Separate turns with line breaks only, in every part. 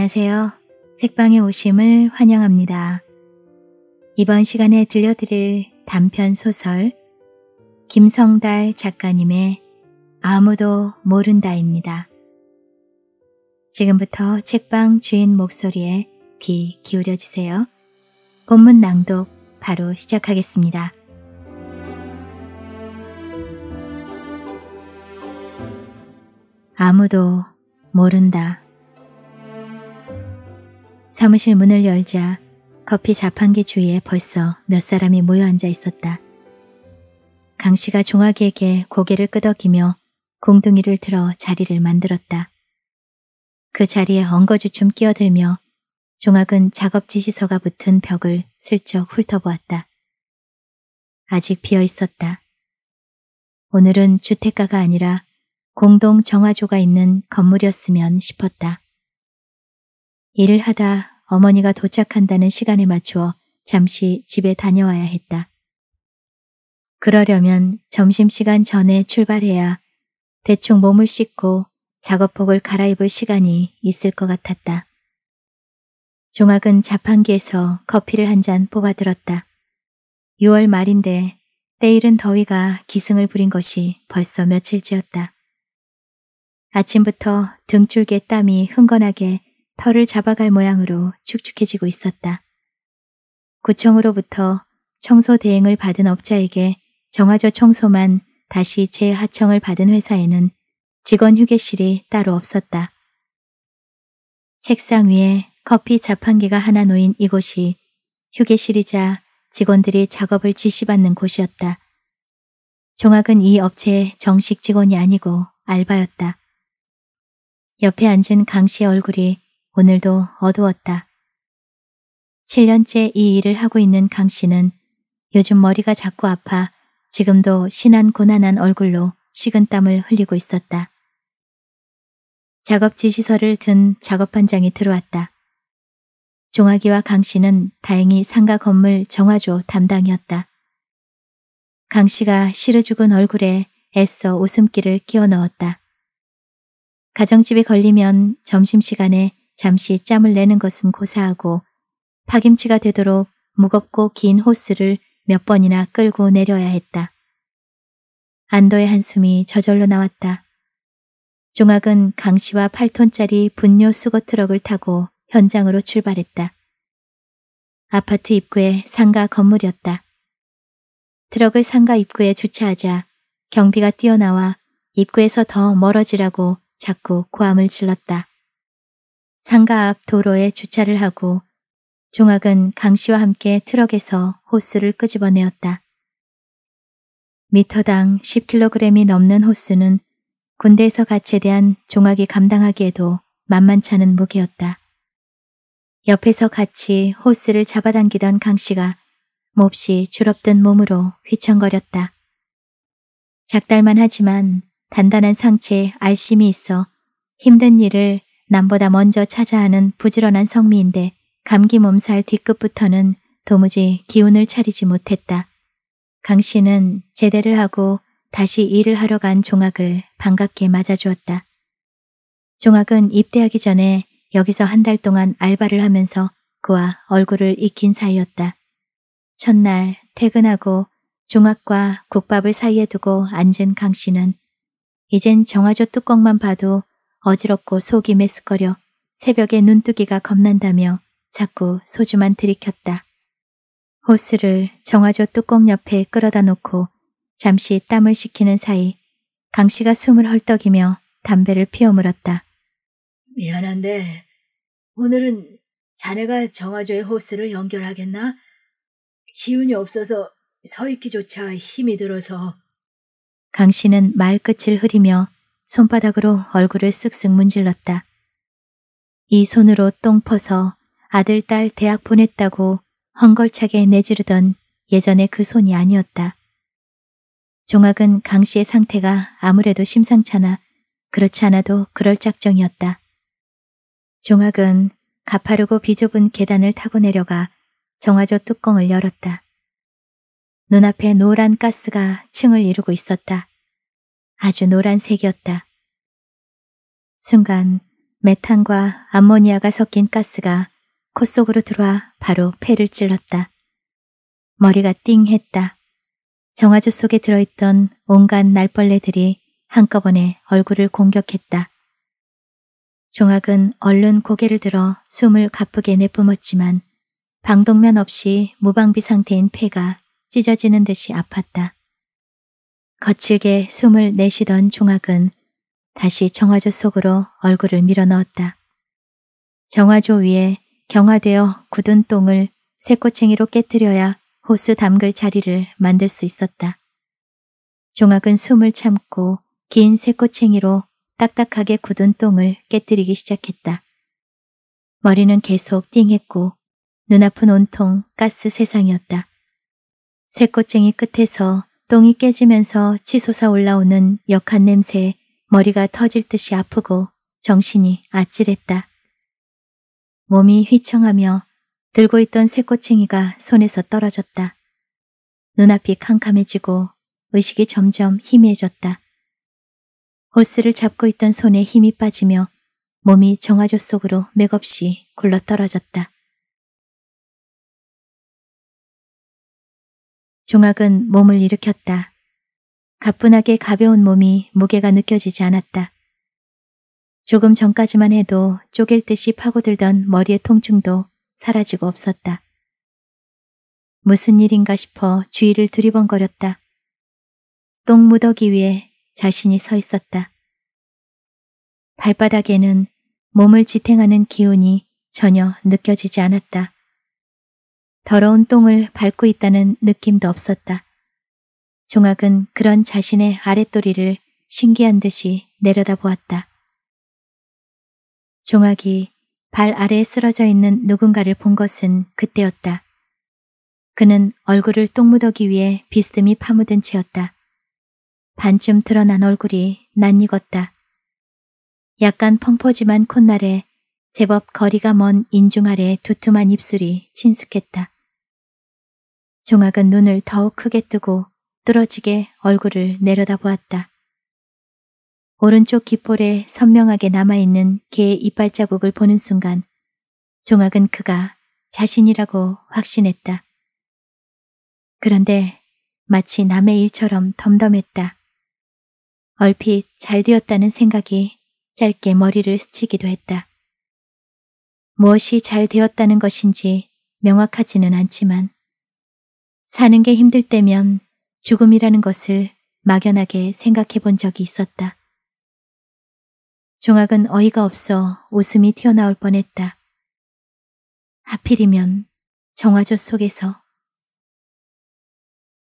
안녕하세요. 책방에 오심을 환영합니다. 이번 시간에 들려드릴 단편 소설 김성달 작가님의 아무도 모른다입니다. 지금부터 책방 주인 목소리에 귀 기울여 주세요. 본문 낭독 바로 시작하겠습니다. 아무도 모른다. 사무실 문을 열자 커피 자판기 주위에 벌써 몇 사람이 모여 앉아 있었다. 강 씨가 종아기에게 고개를 끄덕이며 공둥이를 들어 자리를 만들었다. 그 자리에 엉거주춤 끼어들며 종학은 작업 지시서가 붙은 벽을 슬쩍 훑어보았다. 아직 비어 있었다. 오늘은 주택가가 아니라 공동 정화조가 있는 건물이었으면 싶었다. 일을 하다 어머니가 도착한다는 시간에 맞추어 잠시 집에 다녀와야 했다. 그러려면 점심시간 전에 출발해야 대충 몸을 씻고 작업복을 갈아입을 시간이 있을 것 같았다. 종학은 자판기에서 커피를 한 잔 뽑아들었다. 6월 말인데 때이른 더위가 기승을 부린 것이 벌써 며칠지였다. 아침부터 등줄기에 땀이 흥건하게 털을 잡아갈 모양으로 축축해지고 있었다. 구청으로부터 청소 대행을 받은 업자에게 정화조 청소만 다시 재하청을 받은 회사에는 직원 휴게실이 따로 없었다. 책상 위에 커피 자판기가 하나 놓인 이곳이 휴게실이자 직원들이 작업을 지시받는 곳이었다. 종학은 이 업체의 정식 직원이 아니고 알바였다. 옆에 앉은 강 씨의 얼굴이 오늘도 어두웠다. 7년째 이 일을 하고 있는 강 씨는 요즘 머리가 자꾸 아파 지금도 신한 고난한 얼굴로 식은땀을 흘리고 있었다. 작업 지시서를 든 작업반장이 들어왔다. 종아기와 강 씨는 다행히 상가 건물 정화조 담당이었다. 강 씨가 시르 죽은 얼굴에 애써 웃음기를 끼워 넣었다. 가정집이 걸리면 점심시간에 잠시 짬을 내는 것은 고사하고 파김치가 되도록 무겁고 긴 호스를 몇 번이나 끌고 내려야 했다. 안도의 한숨이 저절로 나왔다. 종학은 강씨와 8톤짜리 분뇨 수거 트럭을 타고 현장으로 출발했다. 아파트 입구에 상가 건물이었다. 트럭을 상가 입구에 주차하자 경비가 뛰어나와 입구에서 더 멀어지라고 자꾸 고함을 질렀다. 상가 앞 도로에 주차를 하고 종학은 강 씨와 함께 트럭에서 호스를 끄집어내었다. 미터당 10kg이 넘는 호스는 군대에서 가채대한 종학이 감당하기에도 만만찮은 무게였다. 옆에서 같이 호스를 잡아당기던 강 씨가 몹시 주럽든 몸으로 휘청거렸다. 작달만 하지만 단단한 상체에 알심이 있어 힘든 일을 남보다 먼저 찾아하는 부지런한 성미인데 감기 몸살 뒤끝부터는 도무지 기운을 차리지 못했다. 강 씨는 제대를 하고 다시 일을 하러 간 종학을 반갑게 맞아주었다. 종학은 입대하기 전에 여기서 한 달 동안 알바를 하면서 그와 얼굴을 익힌 사이였다. 첫날 퇴근하고 종학과 국밥을 사이에 두고 앉은 강 씨는 이젠 정화조 뚜껑만 봐도 어지럽고 속이 메스거려 새벽에 눈뜨기가 겁난다며 자꾸 소주만 들이켰다. 호스를 정화조 뚜껑 옆에 끌어다 놓고 잠시 땀을 식히는 사이 강 씨가 숨을 헐떡이며 담배를 피워 물었다. 미안한데 오늘은 자네가 정화조의 호스를 연결하겠나? 기운이 없어서 서 있기조차 힘이 들어서. 강 씨는 말끝을 흐리며 손바닥으로 얼굴을 쓱쓱 문질렀다. 이 손으로 똥 퍼서 아들, 딸 대학 보냈다고 헝걸차게 내지르던 예전의 그 손이 아니었다. 종학은 강 씨의 상태가 아무래도 심상찮아 그렇지 않아도 그럴 작정이었다. 종학은 가파르고 비좁은 계단을 타고 내려가 정화조 뚜껑을 열었다. 눈앞에 노란 가스가 층을 이루고 있었다. 아주 노란색이었다. 순간 메탄과 암모니아가 섞인 가스가 콧 속으로 들어와 바로 폐를 찔렀다. 머리가 띵했다. 정화조 속에 들어있던 온갖 날벌레들이 한꺼번에 얼굴을 공격했다. 종학은 얼른 고개를 들어 숨을 가쁘게 내뿜었지만 방독면 없이 무방비 상태인 폐가 찢어지는 듯이 아팠다. 거칠게 숨을 내쉬던 종학은 다시 정화조 속으로 얼굴을 밀어넣었다. 정화조 위에 경화되어 굳은 똥을 쇠꼬챙이로 깨뜨려야 호수 담글 자리를 만들 수 있었다. 종학은 숨을 참고 긴 쇠꼬챙이로 딱딱하게 굳은 똥을 깨뜨리기 시작했다. 머리는 계속 띵했고 눈앞은 온통 가스 세상이었다. 쇠꼬챙이 끝에서 똥이 깨지면서 치솟아 올라오는 역한 냄새에 머리가 터질 듯이 아프고 정신이 아찔했다. 몸이 휘청하며 들고 있던 새꼬챙이가 손에서 떨어졌다. 눈앞이 캄캄해지고 의식이 점점 희미해졌다. 호스를 잡고 있던 손에 힘이 빠지며 몸이 정화조 속으로 맥없이 굴러떨어졌다. 종학은 몸을 일으켰다. 가뿐하게 가벼운 몸이 무게가 느껴지지 않았다. 조금 전까지만 해도 쪼갤 듯이 파고들던 머리의 통증도 사라지고 없었다. 무슨 일인가 싶어 주위를 두리번거렸다. 똥 무더기 위에 자신이 서 있었다. 발바닥에는 몸을 지탱하는 기운이 전혀 느껴지지 않았다. 더러운 똥을 밟고 있다는 느낌도 없었다. 종학은 그런 자신의 아랫도리를 신기한 듯이 내려다보았다. 종학이 발 아래에 쓰러져 있는 누군가를 본 것은 그때였다. 그는 얼굴을 똥무더기 위해 비스듬히 파묻은 채였다. 반쯤 드러난 얼굴이 낯익었다. 약간 펑퍼짐한 콧날에 제법 거리가 먼 인중 아래 두툼한 입술이 친숙했다. 종학은 눈을 더욱 크게 뜨고 떨어지게 얼굴을 내려다보았다. 오른쪽 귓볼에 선명하게 남아있는 개의 이빨 자국을 보는 순간 종학은 그가 자신이라고 확신했다. 그런데 마치 남의 일처럼 덤덤했다. 얼핏 잘 되었다는 생각이 짧게 머리를 스치기도 했다. 무엇이 잘 되었다는 것인지 명확하지는 않지만 사는 게 힘들 때면 죽음이라는 것을 막연하게 생각해 본 적이 있었다. 종학은 어이가 없어 웃음이 튀어나올 뻔했다. 하필이면 정화조 속에서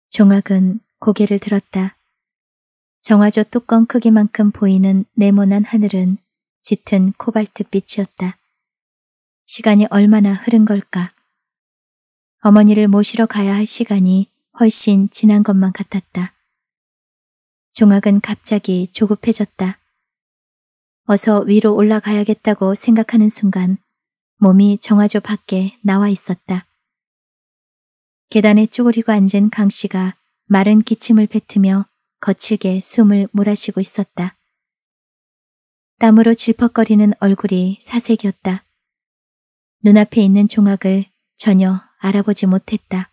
종학은 고개를 들었다. 정화조 뚜껑 크기만큼 보이는 네모난 하늘은 짙은 코발트빛이었다. 시간이 얼마나 흐른 걸까. 어머니를 모시러 가야 할 시간이 훨씬 지난 것만 같았다. 종학은 갑자기 조급해졌다. 어서 위로 올라가야겠다고 생각하는 순간 몸이 정화조 밖에 나와 있었다. 계단에 쭈그리고 앉은 강 씨가 마른 기침을 뱉으며 거칠게 숨을 몰아쉬고 있었다. 땀으로 질퍽거리는 얼굴이 사색이었다. 눈앞에 있는 종악을 전혀 알아보지 못했다.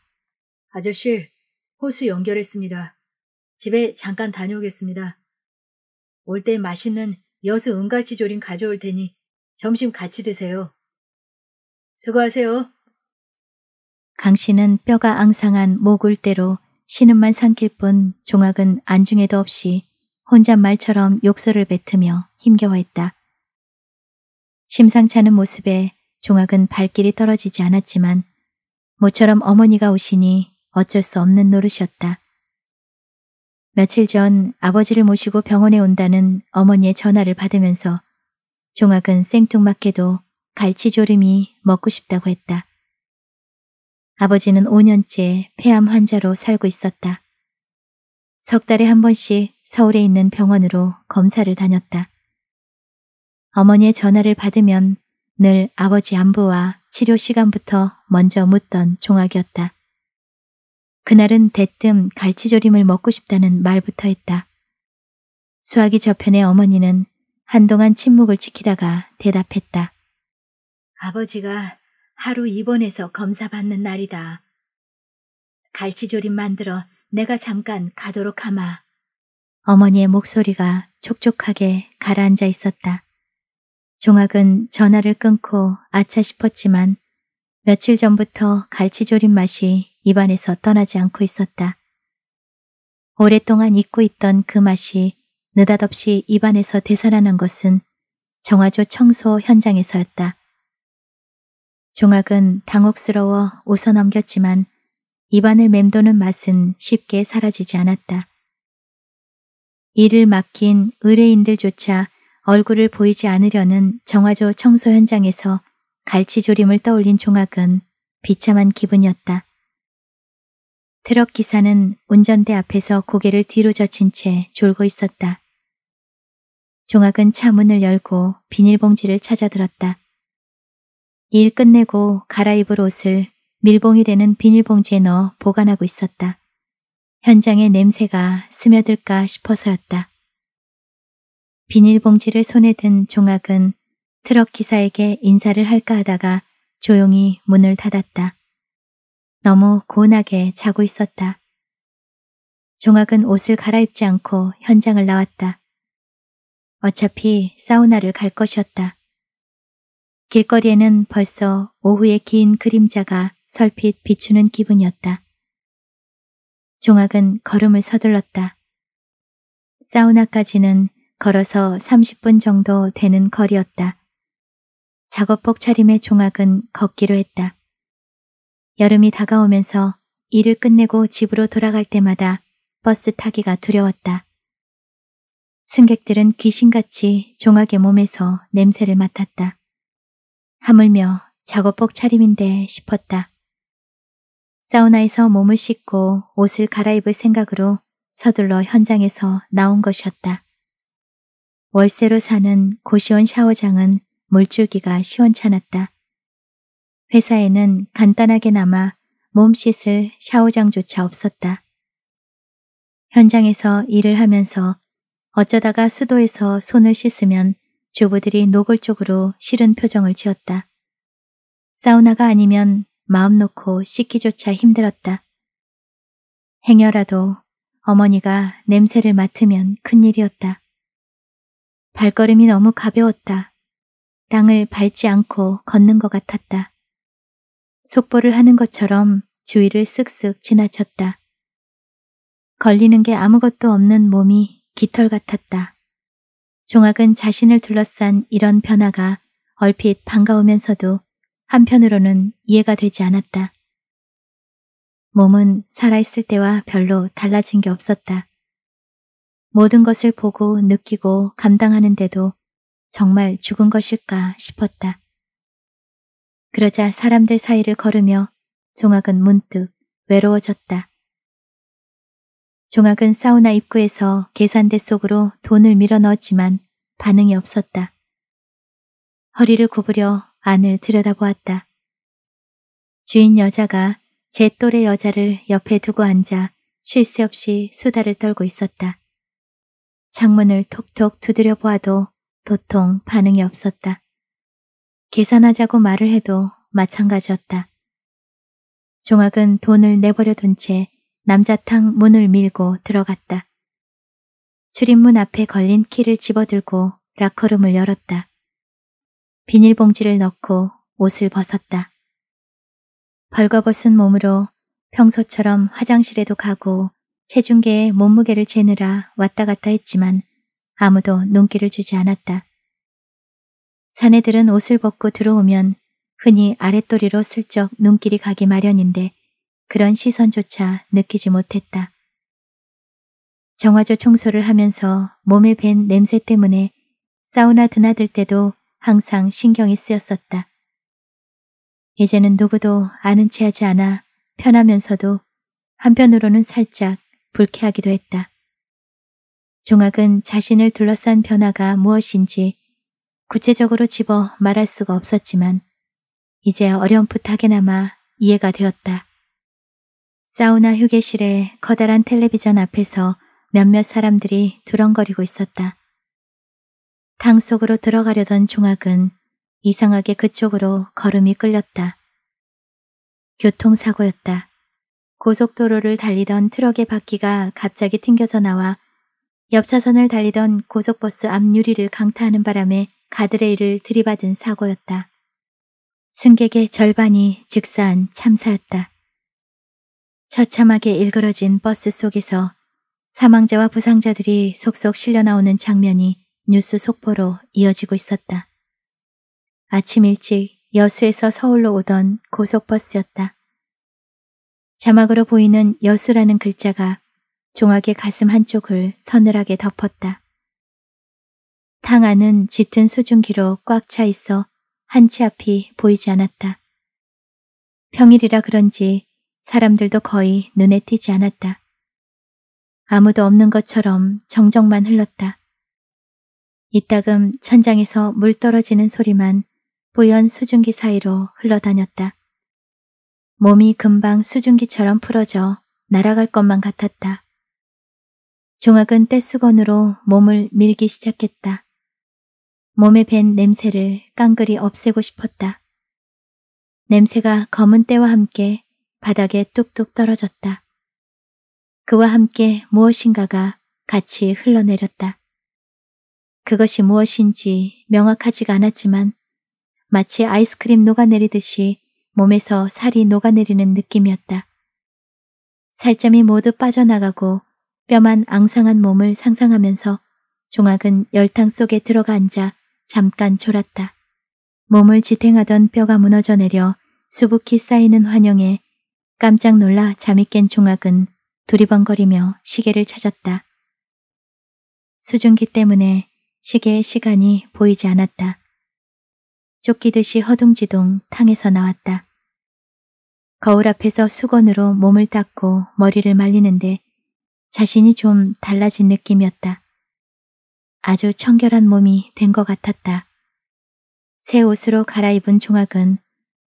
아저씨, 호수 연결했습니다. 집에 잠깐 다녀오겠습니다. 올 때 맛있는 여수 은갈치 조림 가져올 테니 점심 같이 드세요. 수고하세요. 강 씨는 뼈가 앙상한 모골대로 신음만 삼킬 뿐 종악은 안중에도 없이 혼잣말처럼 욕설을 뱉으며 힘겨워했다. 심상찮은 모습에 종학은 발길이 떨어지지 않았지만 모처럼 어머니가 오시니 어쩔 수 없는 노릇이었다. 며칠 전 아버지를 모시고 병원에 온다는 어머니의 전화를 받으면서 종학은 생뚱맞게도 갈치조림이 먹고 싶다고 했다. 아버지는 5년째 폐암 환자로 살고 있었다. 석 달에 한 번씩 서울에 있는 병원으로 검사를 다녔다. 어머니의 전화를 받으면 늘 아버지 안부와 치료 시간부터 먼저 묻던 종학이었다. 그날은 대뜸 갈치조림을 먹고 싶다는 말부터 했다. 수학이 저편의 어머니는 한동안 침묵을 지키다가 대답했다. 아버지가 하루 입원해서 검사 받는 날이다. 갈치조림 만들어 내가 잠깐 가도록 하마. 어머니의 목소리가 촉촉하게 가라앉아 있었다. 종학은 전화를 끊고 아차 싶었지만 며칠 전부터 갈치조림 맛이 입안에서 떠나지 않고 있었다. 오랫동안 잊고 있던 그 맛이 느닷없이 입안에서 되살아난 것은 정화조 청소 현장에서였다. 종학은 당혹스러워 웃어 넘겼지만 입안을 맴도는 맛은 쉽게 사라지지 않았다. 이를 맡긴 의뢰인들조차 얼굴을 보이지 않으려는 정화조 청소 현장에서 갈치조림을 떠올린 종학은 비참한 기분이었다. 트럭 기사는 운전대 앞에서 고개를 뒤로 젖힌 채 졸고 있었다. 종학은 차 문을 열고 비닐봉지를 찾아들었다. 일 끝내고 갈아입을 옷을 밀봉이 되는 비닐봉지에 넣어 보관하고 있었다. 현장의 냄새가 스며들까 싶어서였다. 비닐봉지를 손에 든 종학은 트럭 기사에게 인사를 할까 하다가 조용히 문을 닫았다. 너무 고운하게 자고 있었다. 종학은 옷을 갈아입지 않고 현장을 나왔다. 어차피 사우나를 갈 것이었다. 길거리에는 벌써 오후의 긴 그림자가 설핏 비추는 기분이었다. 종학은 걸음을 서둘렀다. 사우나까지는 걸어서 30분 정도 되는 거리였다. 작업복 차림의 종학은 걷기로 했다. 여름이 다가오면서 일을 끝내고 집으로 돌아갈 때마다 버스 타기가 두려웠다. 승객들은 귀신같이 종학의 몸에서 냄새를 맡았다. 하물며 작업복 차림인데 싶었다. 사우나에서 몸을 씻고 옷을 갈아입을 생각으로 서둘러 현장에서 나온 것이었다. 월세로 사는 고시원 샤워장은 물줄기가 시원찮았다. 회사에는 간단하게나마 몸 씻을 샤워장조차 없었다. 현장에서 일을 하면서 어쩌다가 수도에서 손을 씻으면 주부들이 노골적으로 싫은 표정을 지었다. 사우나가 아니면 마음 놓고 씻기조차 힘들었다. 행여라도 어머니가 냄새를 맡으면 큰일이었다. 발걸음이 너무 가벼웠다. 땅을 밟지 않고 걷는 것 같았다. 속보를 하는 것처럼 주위를 쓱쓱 지나쳤다. 걸리는 게 아무것도 없는 몸이 깃털 같았다. 종학은 자신을 둘러싼 이런 변화가 얼핏 반가우면서도 한편으로는 이해가 되지 않았다. 몸은 살아있을 때와 별로 달라진 게 없었다. 모든 것을 보고 느끼고 감당하는데도 정말 죽은 것일까 싶었다. 그러자 사람들 사이를 걸으며 종학은 문득 외로워졌다. 종학은 사우나 입구에서 계산대 속으로 돈을 밀어 넣었지만 반응이 없었다. 허리를 구부려 안을 들여다보았다. 주인 여자가 제 또래 여자를 옆에 두고 앉아 쉴 새 없이 수다를 떨고 있었다. 창문을 톡톡 두드려 보아도 도통 반응이 없었다. 계산하자고 말을 해도 마찬가지였다. 종학은 돈을 내버려 둔 채 남자탕 문을 밀고 들어갔다. 출입문 앞에 걸린 키를 집어들고 락커룸을 열었다. 비닐봉지를 넣고 옷을 벗었다. 벌거벗은 몸으로 평소처럼 화장실에도 가고 체중계에 몸무게를 재느라 왔다 갔다 했지만 아무도 눈길을 주지 않았다. 사내들은 옷을 벗고 들어오면 흔히 아랫도리로 슬쩍 눈길이 가기 마련인데 그런 시선조차 느끼지 못했다. 정화조 청소를 하면서 몸에 밴 냄새 때문에 사우나 드나들 때도 항상 신경이 쓰였었다. 이제는 누구도 아는 체하지 않아 편하면서도 한편으로는 살짝 불쾌하기도 했다. 종학은 자신을 둘러싼 변화가 무엇인지 구체적으로 집어 말할 수가 없었지만 이제 어렴풋하게나마 이해가 되었다. 사우나 휴게실에 커다란 텔레비전 앞에서 몇몇 사람들이 두렁거리고 있었다. 탕 속으로 들어가려던 종학은 이상하게 그쪽으로 걸음이 끌렸다. 교통사고였다. 고속도로를 달리던 트럭의 바퀴가 갑자기 튕겨져 나와 옆 차선을 달리던 고속버스 앞유리를 강타하는 바람에 가드레일을 들이받은 사고였다. 승객의 절반이 즉사한 참사였다. 처참하게 일그러진 버스 속에서 사망자와 부상자들이 속속 실려나오는 장면이 뉴스 속보로 이어지고 있었다. 아침 일찍 여수에서 서울로 오던 고속버스였다. 자막으로 보이는 여수라는 글자가 종학의 가슴 한쪽을 서늘하게 덮었다. 탕 안은 짙은 수증기로 꽉 차 있어 한치 앞이 보이지 않았다. 평일이라 그런지 사람들도 거의 눈에 띄지 않았다. 아무도 없는 것처럼 정적만 흘렀다. 이따금 천장에서 물 떨어지는 소리만 뿌연 수증기 사이로 흘러다녔다. 몸이 금방 수증기처럼 풀어져 날아갈 것만 같았다. 종학은 떼수건으로 몸을 밀기 시작했다. 몸에 밴 냄새를 깡그리 없애고 싶었다. 냄새가 검은 때와 함께 바닥에 뚝뚝 떨어졌다. 그와 함께 무엇인가가 같이 흘러내렸다. 그것이 무엇인지 명확하지가 않았지만 마치 아이스크림 녹아내리듯이 몸에서 살이 녹아내리는 느낌이었다. 살점이 모두 빠져나가고 뼈만 앙상한 몸을 상상하면서 종학은 열탕 속에 들어가 앉아 잠깐 졸았다. 몸을 지탱하던 뼈가 무너져 내려 수북히 쌓이는 환영에 깜짝 놀라 잠이 깬 종학은 두리번거리며 시계를 찾았다. 수증기 때문에 시계의 시간이 보이지 않았다. 쫓기듯이 허둥지둥 탕에서 나왔다. 거울 앞에서 수건으로 몸을 닦고 머리를 말리는데 자신이 좀 달라진 느낌이었다. 아주 청결한 몸이 된 것 같았다. 새 옷으로 갈아입은 종학은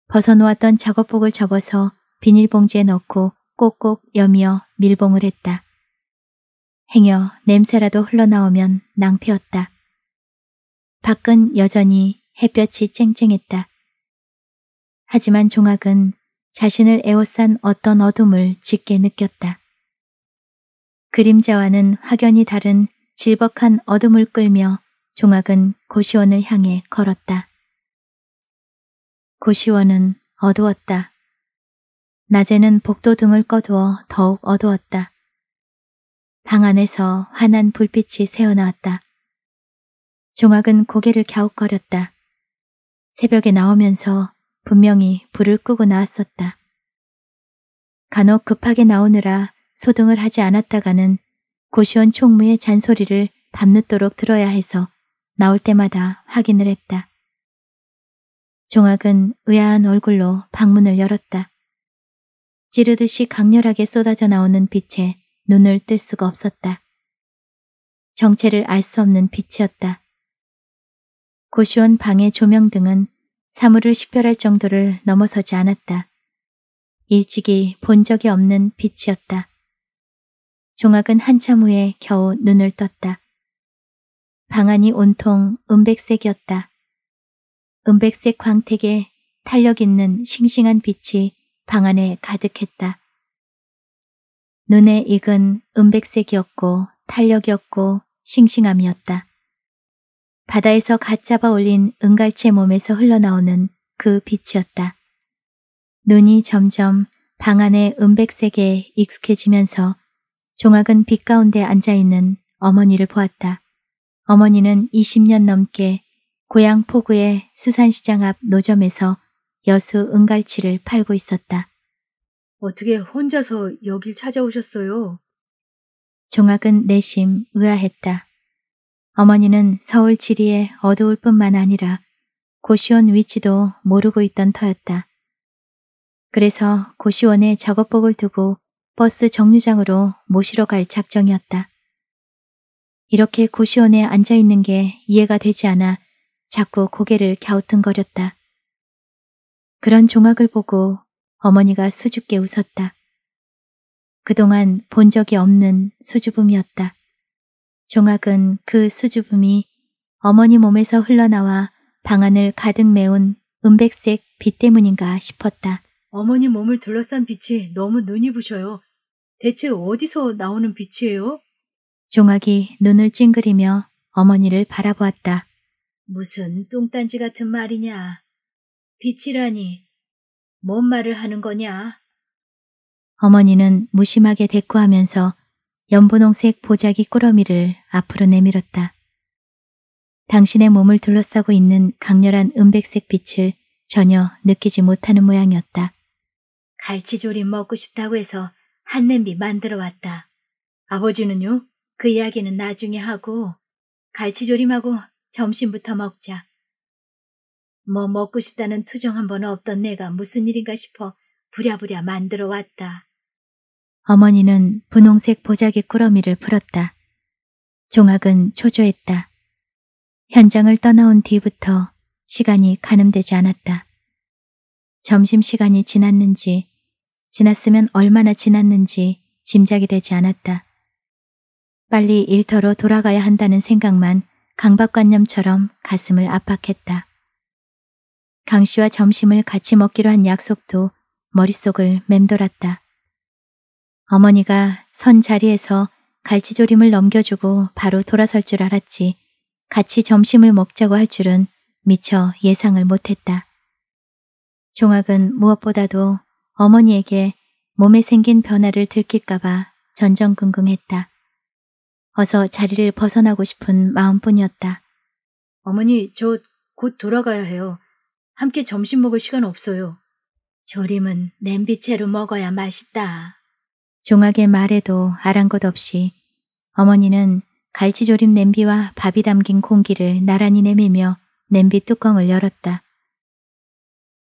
벗어놓았던 작업복을 접어서 비닐봉지에 넣고 꼭꼭 여미어 밀봉을 했다. 행여 냄새라도 흘러나오면 낭패였다. 밖은 여전히 햇볕이 쨍쨍했다. 하지만 종학은 자신을 에워싼 어떤 어둠을 짙게 느꼈다. 그림자와는 확연히 다른 질벅한 어둠을 끌며 종악은 고시원을 향해 걸었다. 고시원은 어두웠다. 낮에는 복도 등을 꺼두어 더욱 어두웠다. 방 안에서 환한 불빛이 새어나왔다. 종악은 고개를 갸웃거렸다. 새벽에 나오면서 분명히 불을 끄고 나왔었다. 간혹 급하게 나오느라 소등을 하지 않았다가는 고시원 총무의 잔소리를 밤늦도록 들어야 해서 나올 때마다 확인을 했다. 종학은 의아한 얼굴로 방문을 열었다. 찌르듯이 강렬하게 쏟아져 나오는 빛에 눈을 뜰 수가 없었다. 정체를 알 수 없는 빛이었다. 고시원 방의 조명등은 사물을 식별할 정도를 넘어서지 않았다. 일찍이 본 적이 없는 빛이었다. 종학은 한참 후에 겨우 눈을 떴다. 방 안이 온통 은백색이었다. 은백색 광택에 탄력 있는 싱싱한 빛이 방 안에 가득했다. 눈에 익은 은백색이었고 탄력이었고 싱싱함이었다. 바다에서 갓 잡아 올린 은갈채 몸에서 흘러나오는 그 빛이었다. 눈이 점점 방 안의 은백색에 익숙해지면서 종학은 빛 가운데 앉아있는 어머니를 보았다. 어머니는 20년 넘게 고향 포구의 수산시장 앞 노점에서 여수 은갈치를 팔고 있었다. 어떻게 혼자서 여길 찾아오셨어요? 종학은 내심 의아했다. 어머니는 서울 지리에 어두울 뿐만 아니라 고시원 위치도 모르고 있던 터였다. 그래서 고시원에 작업복을 두고 버스 정류장으로 모시러 갈 작정이었다. 이렇게 고시원에 앉아있는 게 이해가 되지 않아 자꾸 고개를 갸우뚱거렸다. 그런 종악을 보고 어머니가 수줍게 웃었다. 그동안 본 적이 없는 수줍음이었다. 종학은그 수줍음이 어머니 몸에서 흘러나와 방안을 가득 메운 은백색 빛 때문인가 싶었다. 어머니 몸을 둘러싼 빛이 너무 눈이 부셔요. 대체 어디서 나오는 빛이에요? 종학이 눈을 찡그리며 어머니를 바라보았다. 무슨 똥딴지 같은 말이냐. 빛이라니. 뭔 말을 하는 거냐. 어머니는 무심하게 대꾸하면서 연분홍색 보자기 꾸러미를 앞으로 내밀었다. 당신의 몸을 둘러싸고 있는 강렬한 은백색 빛을 전혀 느끼지 못하는 모양이었다. 갈치조림 먹고 싶다고 해서 한 냄비 만들어 왔다. 아버지는요? 그 이야기는 나중에 하고 갈치조림하고 점심부터 먹자. 뭐 먹고 싶다는 투정 한 번 없던 내가 무슨 일인가 싶어 부랴부랴 만들어 왔다. 어머니는 분홍색 보자기 꾸러미를 풀었다. 종학은 초조했다. 현장을 떠나온 뒤부터 시간이 가늠되지 않았다. 점심시간이 지났는지 지났으면 얼마나 지났는지 짐작이 되지 않았다. 빨리 일터로 돌아가야 한다는 생각만 강박관념처럼 가슴을 압박했다. 강 씨와 점심을 같이 먹기로 한 약속도 머릿속을 맴돌았다. 어머니가 선 자리에서 갈치조림을 넘겨주고 바로 돌아설 줄 알았지 같이 점심을 먹자고 할 줄은 미처 예상을 못했다. 종학은 무엇보다도 어머니에게 몸에 생긴 변화를 들킬까봐 전전긍긍했다. 어서 자리를 벗어나고 싶은 마음뿐이었다. 어머니, 저 곧 돌아가야 해요. 함께 점심 먹을 시간 없어요. 조림은 냄비채로 먹어야 맛있다. 종학의말에도 아랑곳 없이 어머니는 갈치조림 냄비와 밥이 담긴 공기를 나란히 내밀며 냄비 뚜껑을 열었다.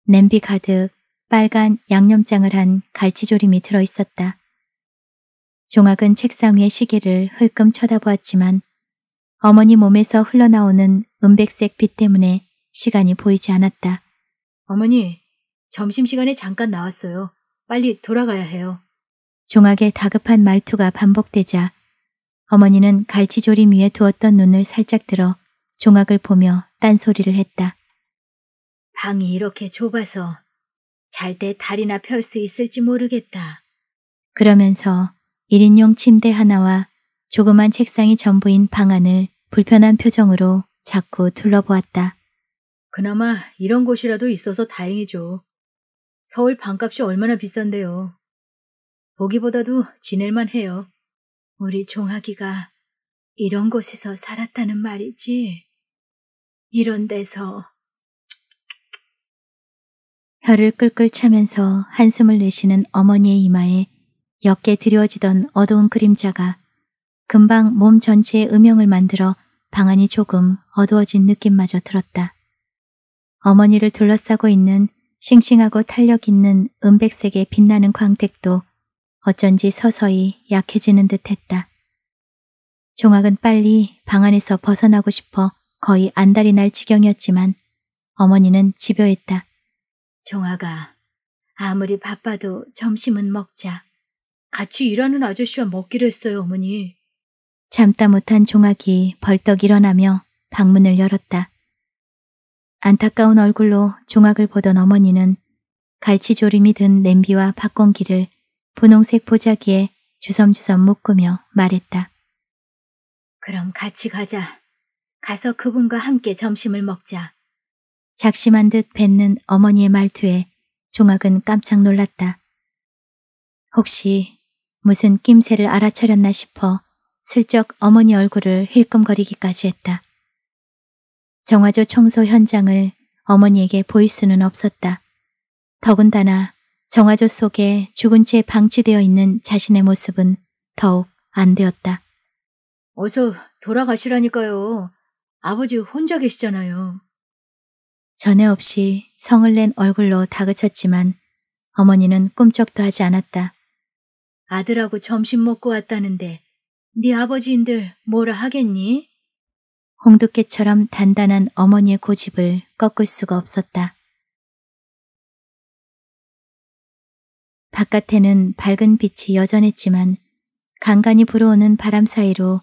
냄비 가득 빨간 양념장을 한 갈치조림이 들어있었다. 종학은 책상 위의 시계를 흘끔 쳐다보았지만 어머니 몸에서 흘러나오는 은백색 빛 때문에 시간이 보이지 않았다. 어머니, 점심시간에 잠깐 나왔어요. 빨리 돌아가야 해요. 종학의 다급한 말투가 반복되자 어머니는 갈치조림 위에 두었던 눈을 살짝 들어 종학을 보며 딴소리를 했다. 방이 이렇게 좁아서 잘 때 다리나 펼 수 있을지 모르겠다. 그러면서 1인용 침대 하나와 조그만 책상이 전부인 방 안을 불편한 표정으로 자꾸 둘러보았다. 그나마 이런 곳이라도 있어서 다행이죠. 서울 방값이 얼마나 비싼데요. 보기보다도 지낼만 해요. 우리 종아기가 이런 곳에서 살았다는 말이지. 이런 데서. 혀를 끌끌 차면서 한숨을 내쉬는 어머니의 이마에 옅게 드리워지던 어두운 그림자가 금방 몸전체의 음영을 만들어 방안이 조금 어두워진 느낌마저 들었다. 어머니를 둘러싸고 있는 싱싱하고 탄력 있는 은백색의 빛나는 광택도 어쩐지 서서히 약해지는 듯 했다. 종학은 빨리 방 안에서 벗어나고 싶어 거의 안달이 날 지경이었지만 어머니는 집요했다. 종아가 아무리 바빠도 점심은 먹자. 같이 일하는 아저씨와 먹기로 했어요, 어머니. 잠다 못한 종학이 벌떡 일어나며 방문을 열었다. 안타까운 얼굴로 종학을 보던 어머니는 갈치조림이 든 냄비와 밥공기를 분홍색 보자기에 주섬주섬 묶으며 말했다. 그럼 같이 가자. 가서 그분과 함께 점심을 먹자. 작심한 듯 뱉는 어머니의 말투에 종학은 깜짝 놀랐다. 혹시 무슨 낌새를 알아차렸나 싶어 슬쩍 어머니 얼굴을 힐끔거리기까지 했다. 정화조 청소 현장을 어머니에게 보일 수는 없었다. 더군다나 정화조 속에 죽은 채 방치되어 있는 자신의 모습은 더욱 안 되었다. 어서 돌아가시라니까요. 아버지 혼자 계시잖아요. 전에 없이 성을 낸 얼굴로 다그쳤지만 어머니는 꿈쩍도 하지 않았다. 아들하고 점심 먹고 왔다는데 네 아버지인들 뭐라 하겠니? 홍두깨처럼 단단한 어머니의 고집을 꺾을 수가 없었다. 바깥에는 밝은 빛이 여전했지만 간간히 불어오는 바람 사이로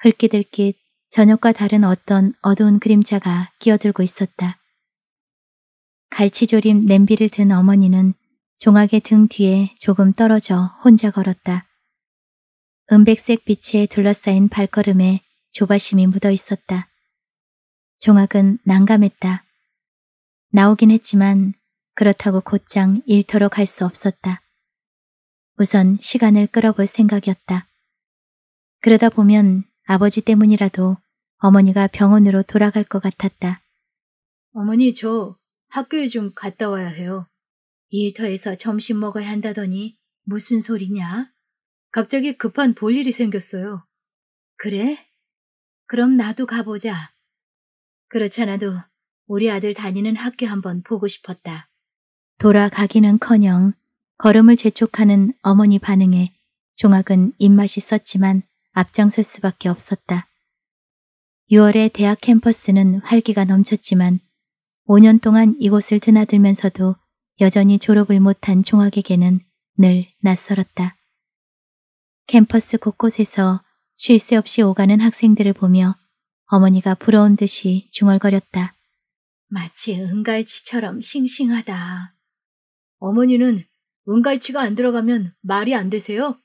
흘끼들깃 저녁과 다른 어떤 어두운 그림자가 끼어들고 있었다. 갈치조림 냄비를 든 어머니는 종악의 등 뒤에 조금 떨어져 혼자 걸었다. 은백색 빛에 둘러싸인 발걸음에 조바심이 묻어 있었다. 종악은 난감했다. 나오긴 했지만 그렇다고 곧장 일터로 갈 수 없었다. 우선 시간을 끌어볼 생각이었다. 그러다 보면 아버지 때문이라도 어머니가 병원으로 돌아갈 것 같았다. 어머니 저 학교에 좀 갔다 와야 해요. 일터에서 점심 먹어야 한다더니 무슨 소리냐? 갑자기 급한 볼일이 생겼어요. 그래? 그럼 나도 가보자. 그렇잖아도 우리 아들 다니는 학교 한번 보고 싶었다. 돌아가기는커녕 걸음을 재촉하는 어머니 반응에 종학은 입맛이 썼지만 앞장설 수밖에 없었다. 6월에 대학 캠퍼스는 활기가 넘쳤지만 5년 동안 이곳을 드나들면서도 여전히 졸업을 못한 종학에게는 늘 낯설었다. 캠퍼스 곳곳에서 쉴 새 없이 오가는 학생들을 보며 어머니가 부러운 듯이 중얼거렸다. 마치 은갈치처럼 싱싱하다. 어머니는 은갈치가 안 들어가면 말이 안 되세요?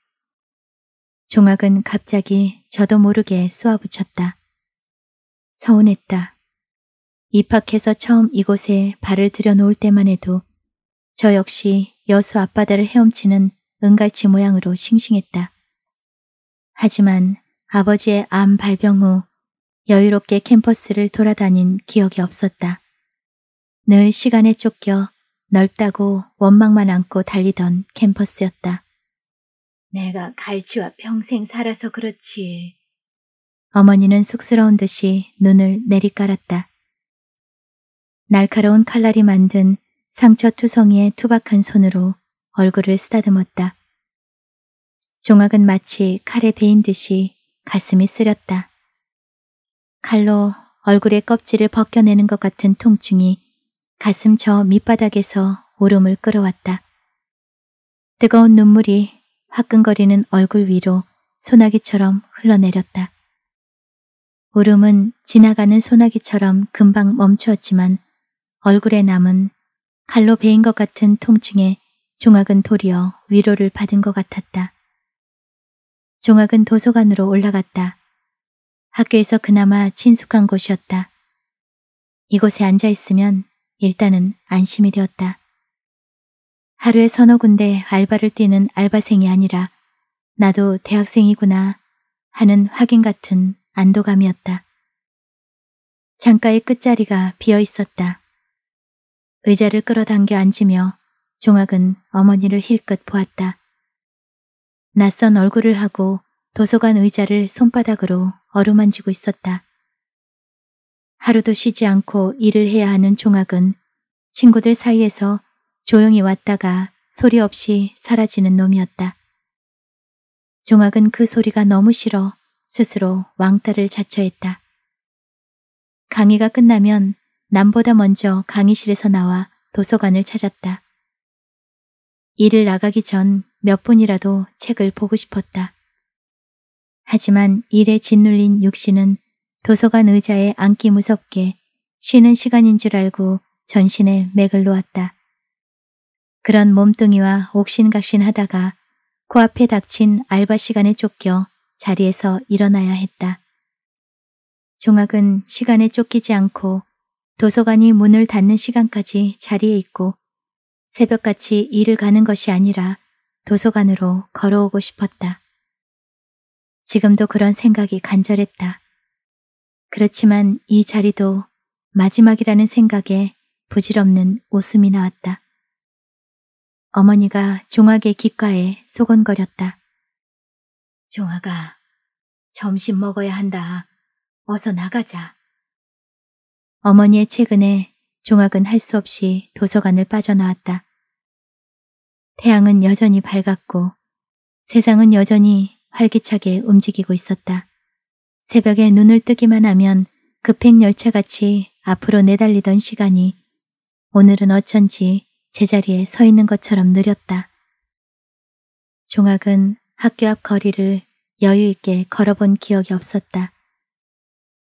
종학은 갑자기 저도 모르게 쏘아붙였다. 서운했다. 입학해서 처음 이곳에 발을 들여놓을 때만 해도 저 역시 여수 앞바다를 헤엄치는 은갈치 모양으로 싱싱했다. 하지만 아버지의 암 발병 후 여유롭게 캠퍼스를 돌아다닌 기억이 없었다. 늘 시간에 쫓겨 넓다고 원망만 안고 달리던 캠퍼스였다. 내가 갈치와 평생 살아서 그렇지. 어머니는 쑥스러운 듯이 눈을 내리깔았다. 날카로운 칼날이 만든 상처투성이의 투박한 손으로 얼굴을 쓰다듬었다. 종악은 마치 칼에 베인 듯이 가슴이 쓰렸다. 칼로 얼굴의 껍질을 벗겨내는 것 같은 통증이 가슴 저 밑바닥에서 울음을 끌어왔다. 뜨거운 눈물이 화끈거리는 얼굴 위로 소나기처럼 흘러내렸다. 울음은 지나가는 소나기처럼 금방 멈추었지만 얼굴에 남은 칼로 베인 것 같은 통증에 종학은 도리어 위로를 받은 것 같았다. 종학은 도서관으로 올라갔다. 학교에서 그나마 친숙한 곳이었다. 이곳에 앉아 있으면 일단은 안심이 되었다. 하루에 서너 군데 알바를 뛰는 알바생이 아니라 나도 대학생이구나 하는 확인 같은 안도감이었다. 창가의 끝자리가 비어 있었다. 의자를 끌어당겨 앉으며 종학은 어머니를 힐끗 보았다. 낯선 얼굴을 하고 도서관 의자를 손바닥으로 어루만지고 있었다. 하루도 쉬지 않고 일을 해야 하는 종학은 친구들 사이에서 조용히 왔다가 소리 없이 사라지는 놈이었다. 종학은 그 소리가 너무 싫어 스스로 왕따를 자처했다. 강의가 끝나면 남보다 먼저 강의실에서 나와 도서관을 찾았다. 일을 나가기 전 몇분이라도 책을 보고 싶었다. 하지만 일에 짓눌린 육신은 도서관 의자에 앉기 무섭게 쉬는 시간인 줄 알고 전신에 맥을 놓았다. 그런 몸뚱이와 옥신각신하다가 코앞에 닥친 알바 시간에 쫓겨 자리에서 일어나야 했다. 종학은 시간에 쫓기지 않고 도서관이 문을 닫는 시간까지 자리에 있고 새벽같이 일을 가는 것이 아니라 도서관으로 걸어오고 싶었다. 지금도 그런 생각이 간절했다. 그렇지만 이 자리도 마지막이라는 생각에 부질없는 웃음이 나왔다. 어머니가 종학의 귓가에 소곤거렸다. 종아가 점심 먹어야 한다. 어서 나가자. 어머니의 최근에 종학은 할 수 없이 도서관을 빠져나왔다. 태양은 여전히 밝았고 세상은 여전히 활기차게 움직이고 있었다. 새벽에 눈을 뜨기만 하면 급행열차같이 앞으로 내달리던 시간이 오늘은 어쩐지 제자리에 서 있는 것처럼 느렸다. 종학은 학교 앞 거리를 여유 있게 걸어본 기억이 없었다.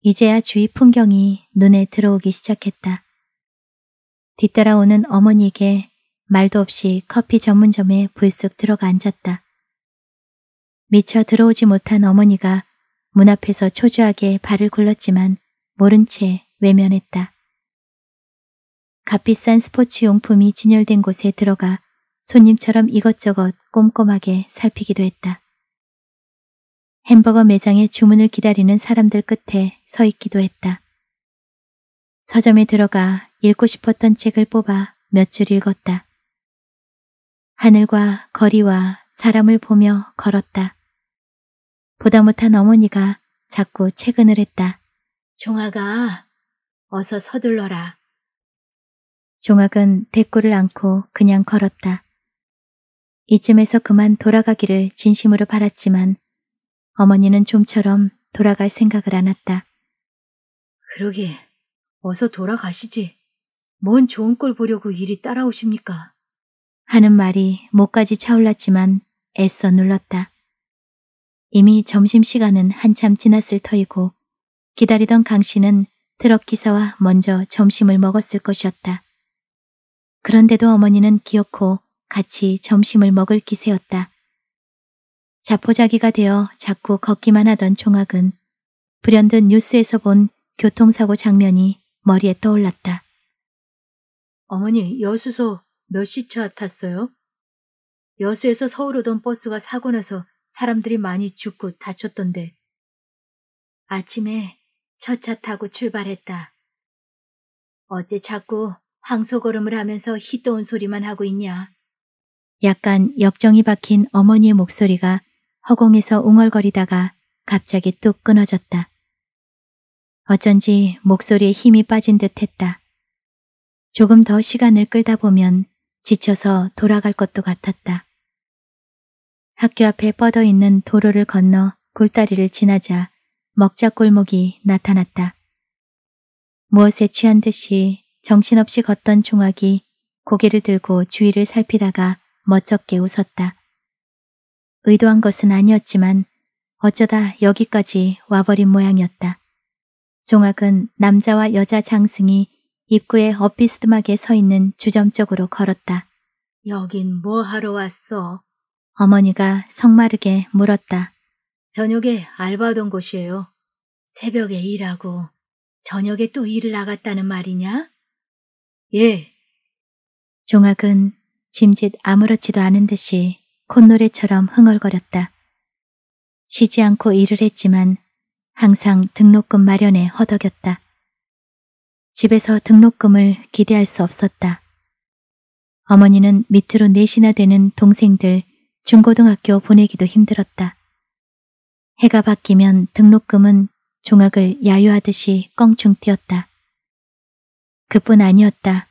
이제야 주위 풍경이 눈에 들어오기 시작했다. 뒤따라오는 어머니에게 말도 없이 커피 전문점에 불쑥 들어가 앉았다. 미처 들어오지 못한 어머니가 문 앞에서 초조하게 발을 굴렀지만 모른 채 외면했다. 값비싼 스포츠 용품이 진열된 곳에 들어가 손님처럼 이것저것 꼼꼼하게 살피기도 했다. 햄버거 매장에 주문을 기다리는 사람들 끝에 서 있기도 했다. 서점에 들어가 읽고 싶었던 책을 뽑아 몇 줄 읽었다. 하늘과 거리와 사람을 보며 걸었다. 보다 못한 어머니가 자꾸 채근을 했다. 종아가 어서 서둘러라. 종학은 대꾸를 않고 그냥 걸었다. 이쯤에서 그만 돌아가기를 진심으로 바랐지만 어머니는 좀처럼 돌아갈 생각을 안았다. 그러게, 어서 돌아가시지. 뭔 좋은 꼴 보려고 이리 따라오십니까? 하는 말이 목까지 차올랐지만 애써 눌렀다. 이미 점심시간은 한참 지났을 터이고 기다리던 강 씨는 트럭 기사와 먼저 점심을 먹었을 것이었다. 그런데도 어머니는 기어코 같이 점심을 먹을 기세였다. 자포자기가 되어 자꾸 걷기만 하던 종학은 불현듯 뉴스에서 본 교통사고 장면이 머리에 떠올랐다. 어머니, 여수서몇 시차 탔어요? 여수에서 서울 오던 버스가 사고 나서 사람들이 많이 죽고 다쳤던데. 아침에 첫차 타고 출발했다. 어째 자꾸 황소걸음을 하면서 히떠운 소리만 하고 있냐. 약간 역정이 박힌 어머니의 목소리가 허공에서 웅얼거리다가 갑자기 뚝 끊어졌다. 어쩐지 목소리에 힘이 빠진 듯 했다. 조금 더 시간을 끌다 보면 지쳐서 돌아갈 것도 같았다. 학교 앞에 뻗어 있는 도로를 건너 골다리를 지나자 먹자골목이 나타났다. 무엇에 취한 듯이 정신없이 걷던 종학이 고개를 들고 주위를 살피다가 멋쩍게 웃었다. 의도한 것은 아니었지만 어쩌다 여기까지 와버린 모양이었다. 종학은 남자와 여자 장승이 입구에 엇비스듬하게 서 있는 주점 쪽으로 걸었다. 여긴 뭐하러 왔어? 어머니가 성마르게 물었다. 저녁에 알바하던 곳이에요. 새벽에 일하고 저녁에 또 일을 나갔다는 말이냐? 예. 종학은 짐짓 아무렇지도 않은 듯이 콧노래처럼 흥얼거렸다. 쉬지 않고 일을 했지만 항상 등록금 마련에 허덕였다. 집에서 등록금을 기대할 수 없었다. 어머니는 밑으로 넷이나 되는 동생들 중고등학교 보내기도 힘들었다. 해가 바뀌면 등록금은 종학을 야유하듯이 껑충 뛰었다. 그뿐 아니었다.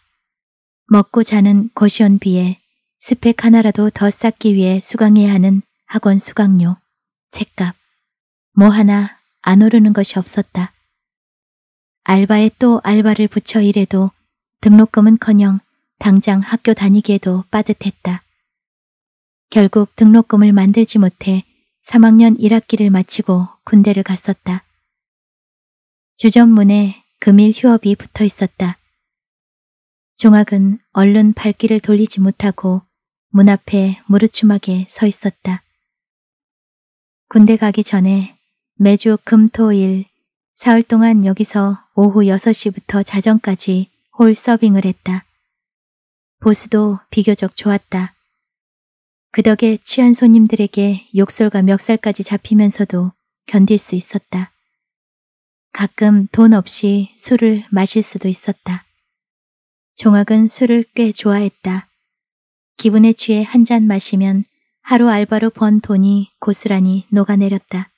먹고 자는 고시원비에 스펙 하나라도 더 쌓기 위해 수강해야 하는 학원 수강료, 책값, 뭐 하나 안 오르는 것이 없었다. 알바에 또 알바를 붙여 일해도 등록금은커녕 당장 학교 다니기에도 빠듯했다. 결국 등록금을 만들지 못해 3학년 1학기를 마치고 군대를 갔었다. 주전문에 금일 휴업이 붙어 있었다. 종학은 얼른 발길을 돌리지 못하고 문 앞에 무르춤하게 서 있었다. 군대 가기 전에 매주 금, 토, 일, 사흘 동안 여기서 오후 6시부터 자정까지 홀 서빙을 했다. 보수도 비교적 좋았다. 그 덕에 취한 손님들에게 욕설과 멱살까지 잡히면서도 견딜 수 있었다. 가끔 돈 없이 술을 마실 수도 있었다. 종학은 술을 꽤 좋아했다. 기분에 취해 한 잔 마시면 하루 알바로 번 돈이 고스란히 녹아내렸다.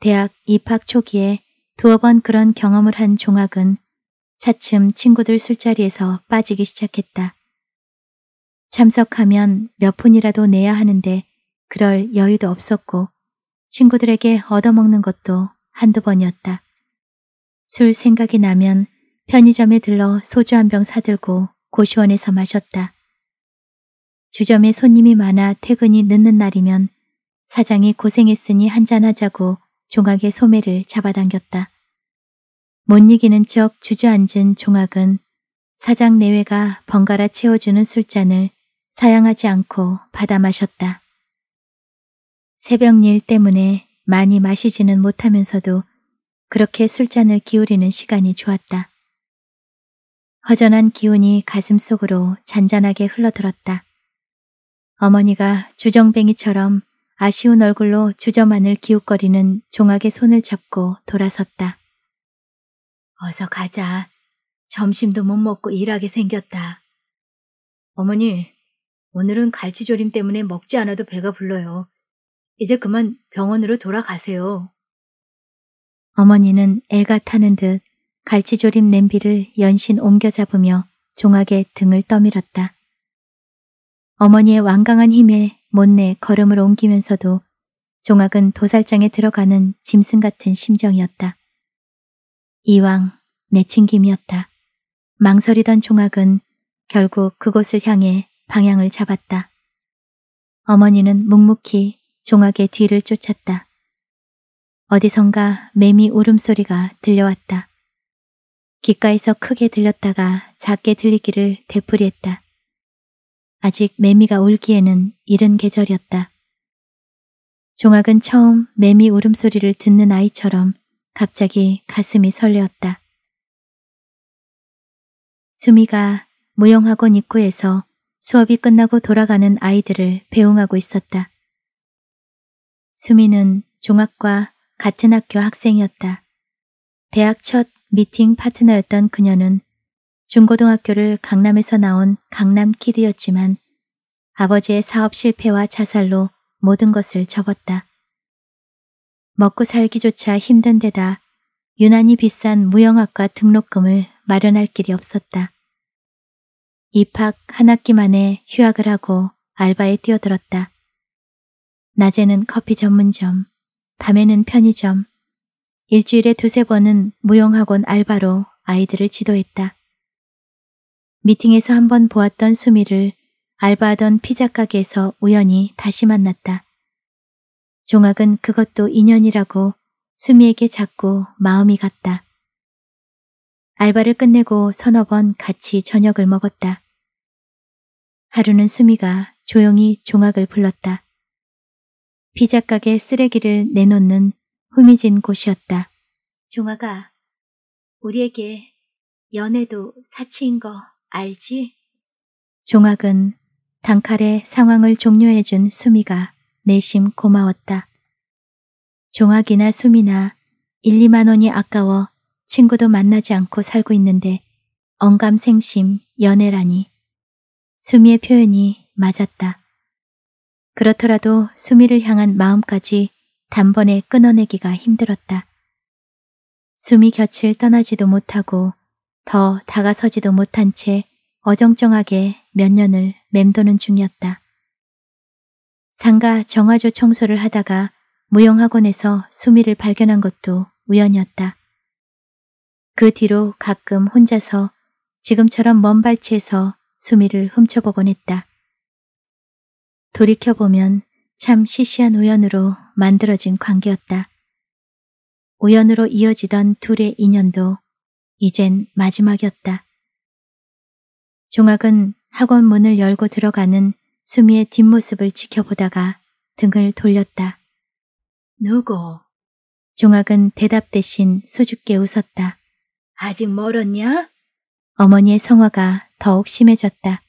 대학 입학 초기에 두어 번 그런 경험을 한 종학은 차츰 친구들 술자리에서 빠지기 시작했다. 참석하면 몇 푼이라도 내야 하는데 그럴 여유도 없었고 친구들에게 얻어먹는 것도 한두 번이었다. 술 생각이 나면 편의점에 들러 소주 한 병 사들고 고시원에서 마셨다. 주점에 손님이 많아 퇴근이 늦는 날이면 사장이 고생했으니 한잔하자고 종학의 소매를 잡아당겼다. 못 이기는 척 주저앉은 종학은 사장 내외가 번갈아 채워주는 술잔을 사양하지 않고 받아 마셨다. 새벽 일 때문에 많이 마시지는 못하면서도 그렇게 술잔을 기울이는 시간이 좋았다. 허전한 기운이 가슴 속으로 잔잔하게 흘러들었다. 어머니가 주정뱅이처럼 아쉬운 얼굴로 주저만을 기웃거리는 종학의 손을 잡고 돌아섰다. 어서 가자. 점심도 못 먹고 일하게 생겼다. 어머니, 오늘은 갈치조림 때문에 먹지 않아도 배가 불러요. 이제 그만 병원으로 돌아가세요. 어머니는 애가 타는 듯 갈치조림 냄비를 연신 옮겨 잡으며 종하게 등을 떠밀었다. 어머니의 완강한 힘에 못내 걸음을 옮기면서도 종학은 도살장에 들어가는 짐승 같은 심정이었다. 이왕 내친김이었다. 망설이던 종학은 결국 그곳을 향해 방향을 잡았다. 어머니는 묵묵히 종학의 뒤를 쫓았다. 어디선가 매미 울음소리가 들려왔다. 귓가에서 크게 들렸다가 작게 들리기를 되풀이했다. 아직 매미가 울기에는 이른 계절이었다. 종학은 처음 매미 울음소리를 듣는 아이처럼 갑자기 가슴이 설레었다. 수미가 무용학원 입구에서 수업이 끝나고 돌아가는 아이들을 배웅하고 있었다. 수미는 종학과 같은 학교 학생이었다. 대학 첫 미팅 파트너였던 그녀는 중고등학교를 강남에서 나온 강남 키드였지만 아버지의 사업 실패와 자살로 모든 것을 접었다. 먹고 살기조차 힘든 데다 유난히 비싼 무영학과 등록금을 마련할 길이 없었다. 입학 한 학기 만에 휴학을 하고 알바에 뛰어들었다. 낮에는 커피 전문점, 밤에는 편의점, 일주일에 두세 번은 무용학원 알바로 아이들을 지도했다. 미팅에서 한 번 보았던 수미를 알바하던 피자 가게에서 우연히 다시 만났다. 종학은 그것도 인연이라고 수미에게 자꾸 마음이 갔다. 알바를 끝내고 서너 번 같이 저녁을 먹었다. 하루는 수미가 조용히 종악을 불렀다. 피자 각에 쓰레기를 내놓는 후미진 곳이었다. 종아가 우리에게 연애도 사치인 거 알지? 종악은 단칼에 상황을 종료해준 수미가 내심 고마웠다. 종악이나 수미나 1, 2만 원이 아까워 친구도 만나지 않고 살고 있는데 언감생심, 연애라니. 수미의 표현이 맞았다. 그렇더라도 수미를 향한 마음까지 단번에 끊어내기가 힘들었다. 수미 곁을 떠나지도 못하고 더 다가서지도 못한 채 어정쩡하게 몇 년을 맴도는 중이었다. 상가 정화조 청소를 하다가 무용학원에서 수미를 발견한 것도 우연이었다. 그 뒤로 가끔 혼자서 지금처럼 먼 발치에서 수미를 훔쳐보곤 했다. 돌이켜보면 참 시시한 우연으로 만들어진 관계였다. 우연으로 이어지던 둘의 인연도 이젠 마지막이었다. 종학은 학원 문을 열고 들어가는 수미의 뒷모습을 지켜보다가 등을 돌렸다. 누구? 종학은 대답 대신 수줍게 웃었다. 아직 멀었냐? 어머니의 성화가 더욱 심해졌다.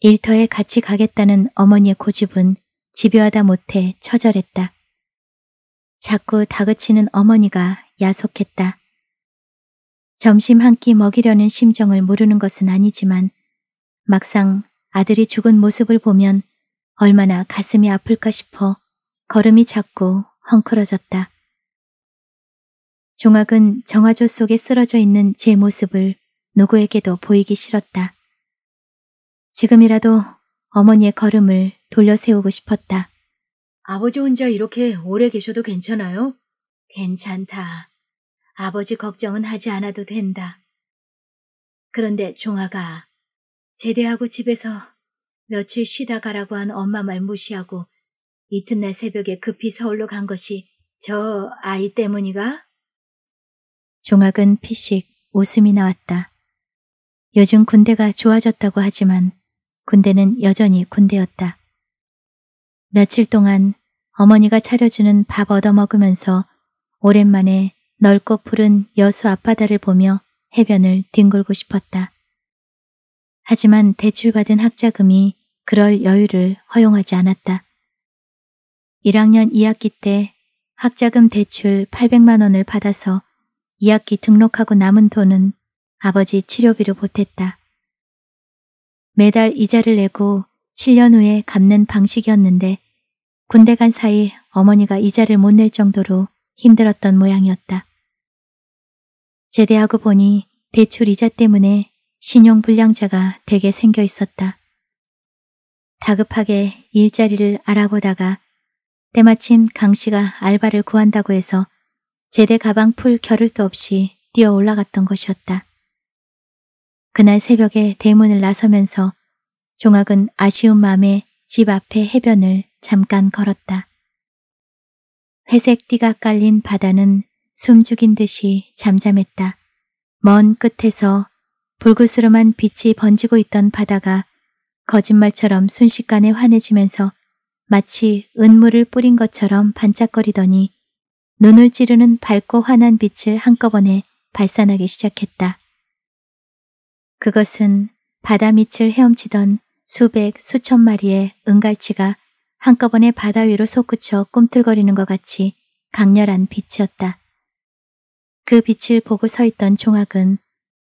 일터에 같이 가겠다는 어머니의 고집은 집요하다 못해 처절했다. 자꾸 다그치는 어머니가 야속했다. 점심 한 끼 먹이려는 심정을 모르는 것은 아니지만 막상 아들이 죽은 모습을 보면 얼마나 가슴이 아플까 싶어 걸음이 자꾸 헝클어졌다. 종학은 정화조 속에 쓰러져 있는 제 모습을 누구에게도 보이기 싫었다. 지금이라도 어머니의 걸음을 돌려 세우고 싶었다. 아버지 혼자 이렇게 오래 계셔도 괜찮아요? 괜찮다. 아버지 걱정은 하지 않아도 된다. 그런데 종아가 제대하고 집에서 며칠 쉬다 가라고 한 엄마 말 무시하고 이튿날 새벽에 급히 서울로 간 것이 저 아이 때문이가? 종학은 피식 웃음이 나왔다. 요즘 군대가 좋아졌다고 하지만 군대는 여전히 군대였다. 며칠 동안 어머니가 차려주는 밥 얻어먹으면서 오랜만에 넓고 푸른 여수 앞바다를 보며 해변을 뒹굴고 싶었다. 하지만 대출받은 학자금이 그럴 여유를 허용하지 않았다. 1학년 2학기 때 학자금 대출 800만 원을 받아서 2학기 등록하고 남은 돈은 아버지 치료비로 보탰다. 매달 이자를 내고 7년 후에 갚는 방식이었는데 군대 간 사이 어머니가 이자를 못 낼 정도로 힘들었던 모양이었다. 제대하고 보니 대출 이자 때문에 신용불량자가 되게 생겨 있었다. 다급하게 일자리를 알아보다가 때마침 강 씨가 알바를 구한다고 해서 제대 가방 풀 겨를도 없이 뛰어 올라갔던 것이었다. 그날 새벽에 대문을 나서면서 종학은 아쉬운 마음에 집앞에 해변을 잠깐 걸었다. 회색 띠가 깔린 바다는 숨죽인 듯이 잠잠했다. 먼 끝에서 불그스름한 빛이 번지고 있던 바다가 거짓말처럼 순식간에 환해지면서 마치 은물을 뿌린 것처럼 반짝거리더니 눈을 찌르는 밝고 환한 빛을 한꺼번에 발산하기 시작했다. 그것은 바다 밑을 헤엄치던 수백, 수천 마리의 은갈치가 한꺼번에 바다 위로 솟구쳐 꿈틀거리는 것 같이 강렬한 빛이었다. 그 빛을 보고 서 있던 종학은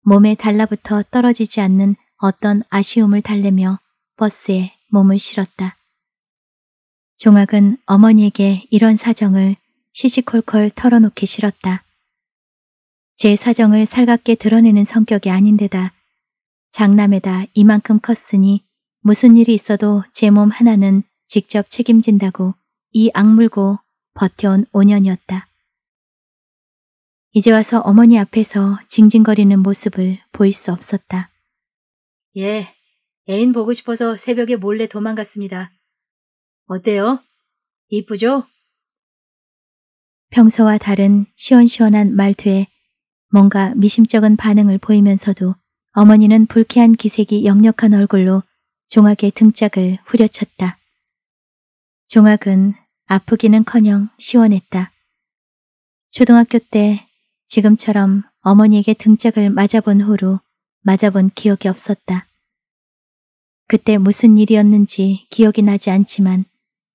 몸에 달라붙어 떨어지지 않는 어떤 아쉬움을 달래며 버스에 몸을 실었다. 종학은 어머니에게 이런 사정을 시시콜콜 털어놓기 싫었다. 제 사정을 살갑게 드러내는 성격이 아닌데다 장남에다 이만큼 컸으니 무슨 일이 있어도 제 몸 하나는 직접 책임진다고 이 악물고 버텨온 5년이었다. 이제 와서 어머니 앞에서 징징거리는 모습을 보일 수 없었다. 예, 애인 보고 싶어서 새벽에 몰래 도망갔습니다. 어때요? 이쁘죠? 평소와 다른 시원시원한 말투에 뭔가 미심쩍은 반응을 보이면서도 어머니는 불쾌한 기색이 역력한 얼굴로 종학의 등짝을 후려쳤다. 종학은 아프기는커녕 시원했다. 초등학교 때 지금처럼 어머니에게 등짝을 맞아본 후로 맞아본 기억이 없었다. 그때 무슨 일이었는지 기억이 나지 않지만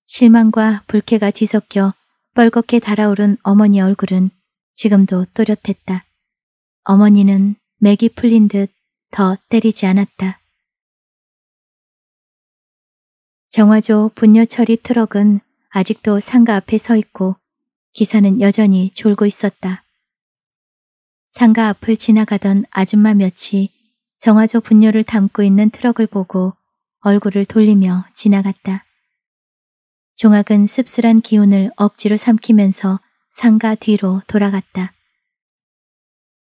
실망과 불쾌가 뒤섞여 뻘겋게 달아오른 어머니 얼굴은 지금도 또렷했다. 어머니는 맥이 풀린 듯 더 때리지 않았다. 정화조 분뇨 처리 트럭은 아직도 상가 앞에 서 있고 기사는 여전히 졸고 있었다. 상가 앞을 지나가던 아줌마 몇이 정화조 분뇨를 담고 있는 트럭을 보고 얼굴을 돌리며 지나갔다. 종학은 씁쓸한 기운을 억지로 삼키면서 상가 뒤로 돌아갔다.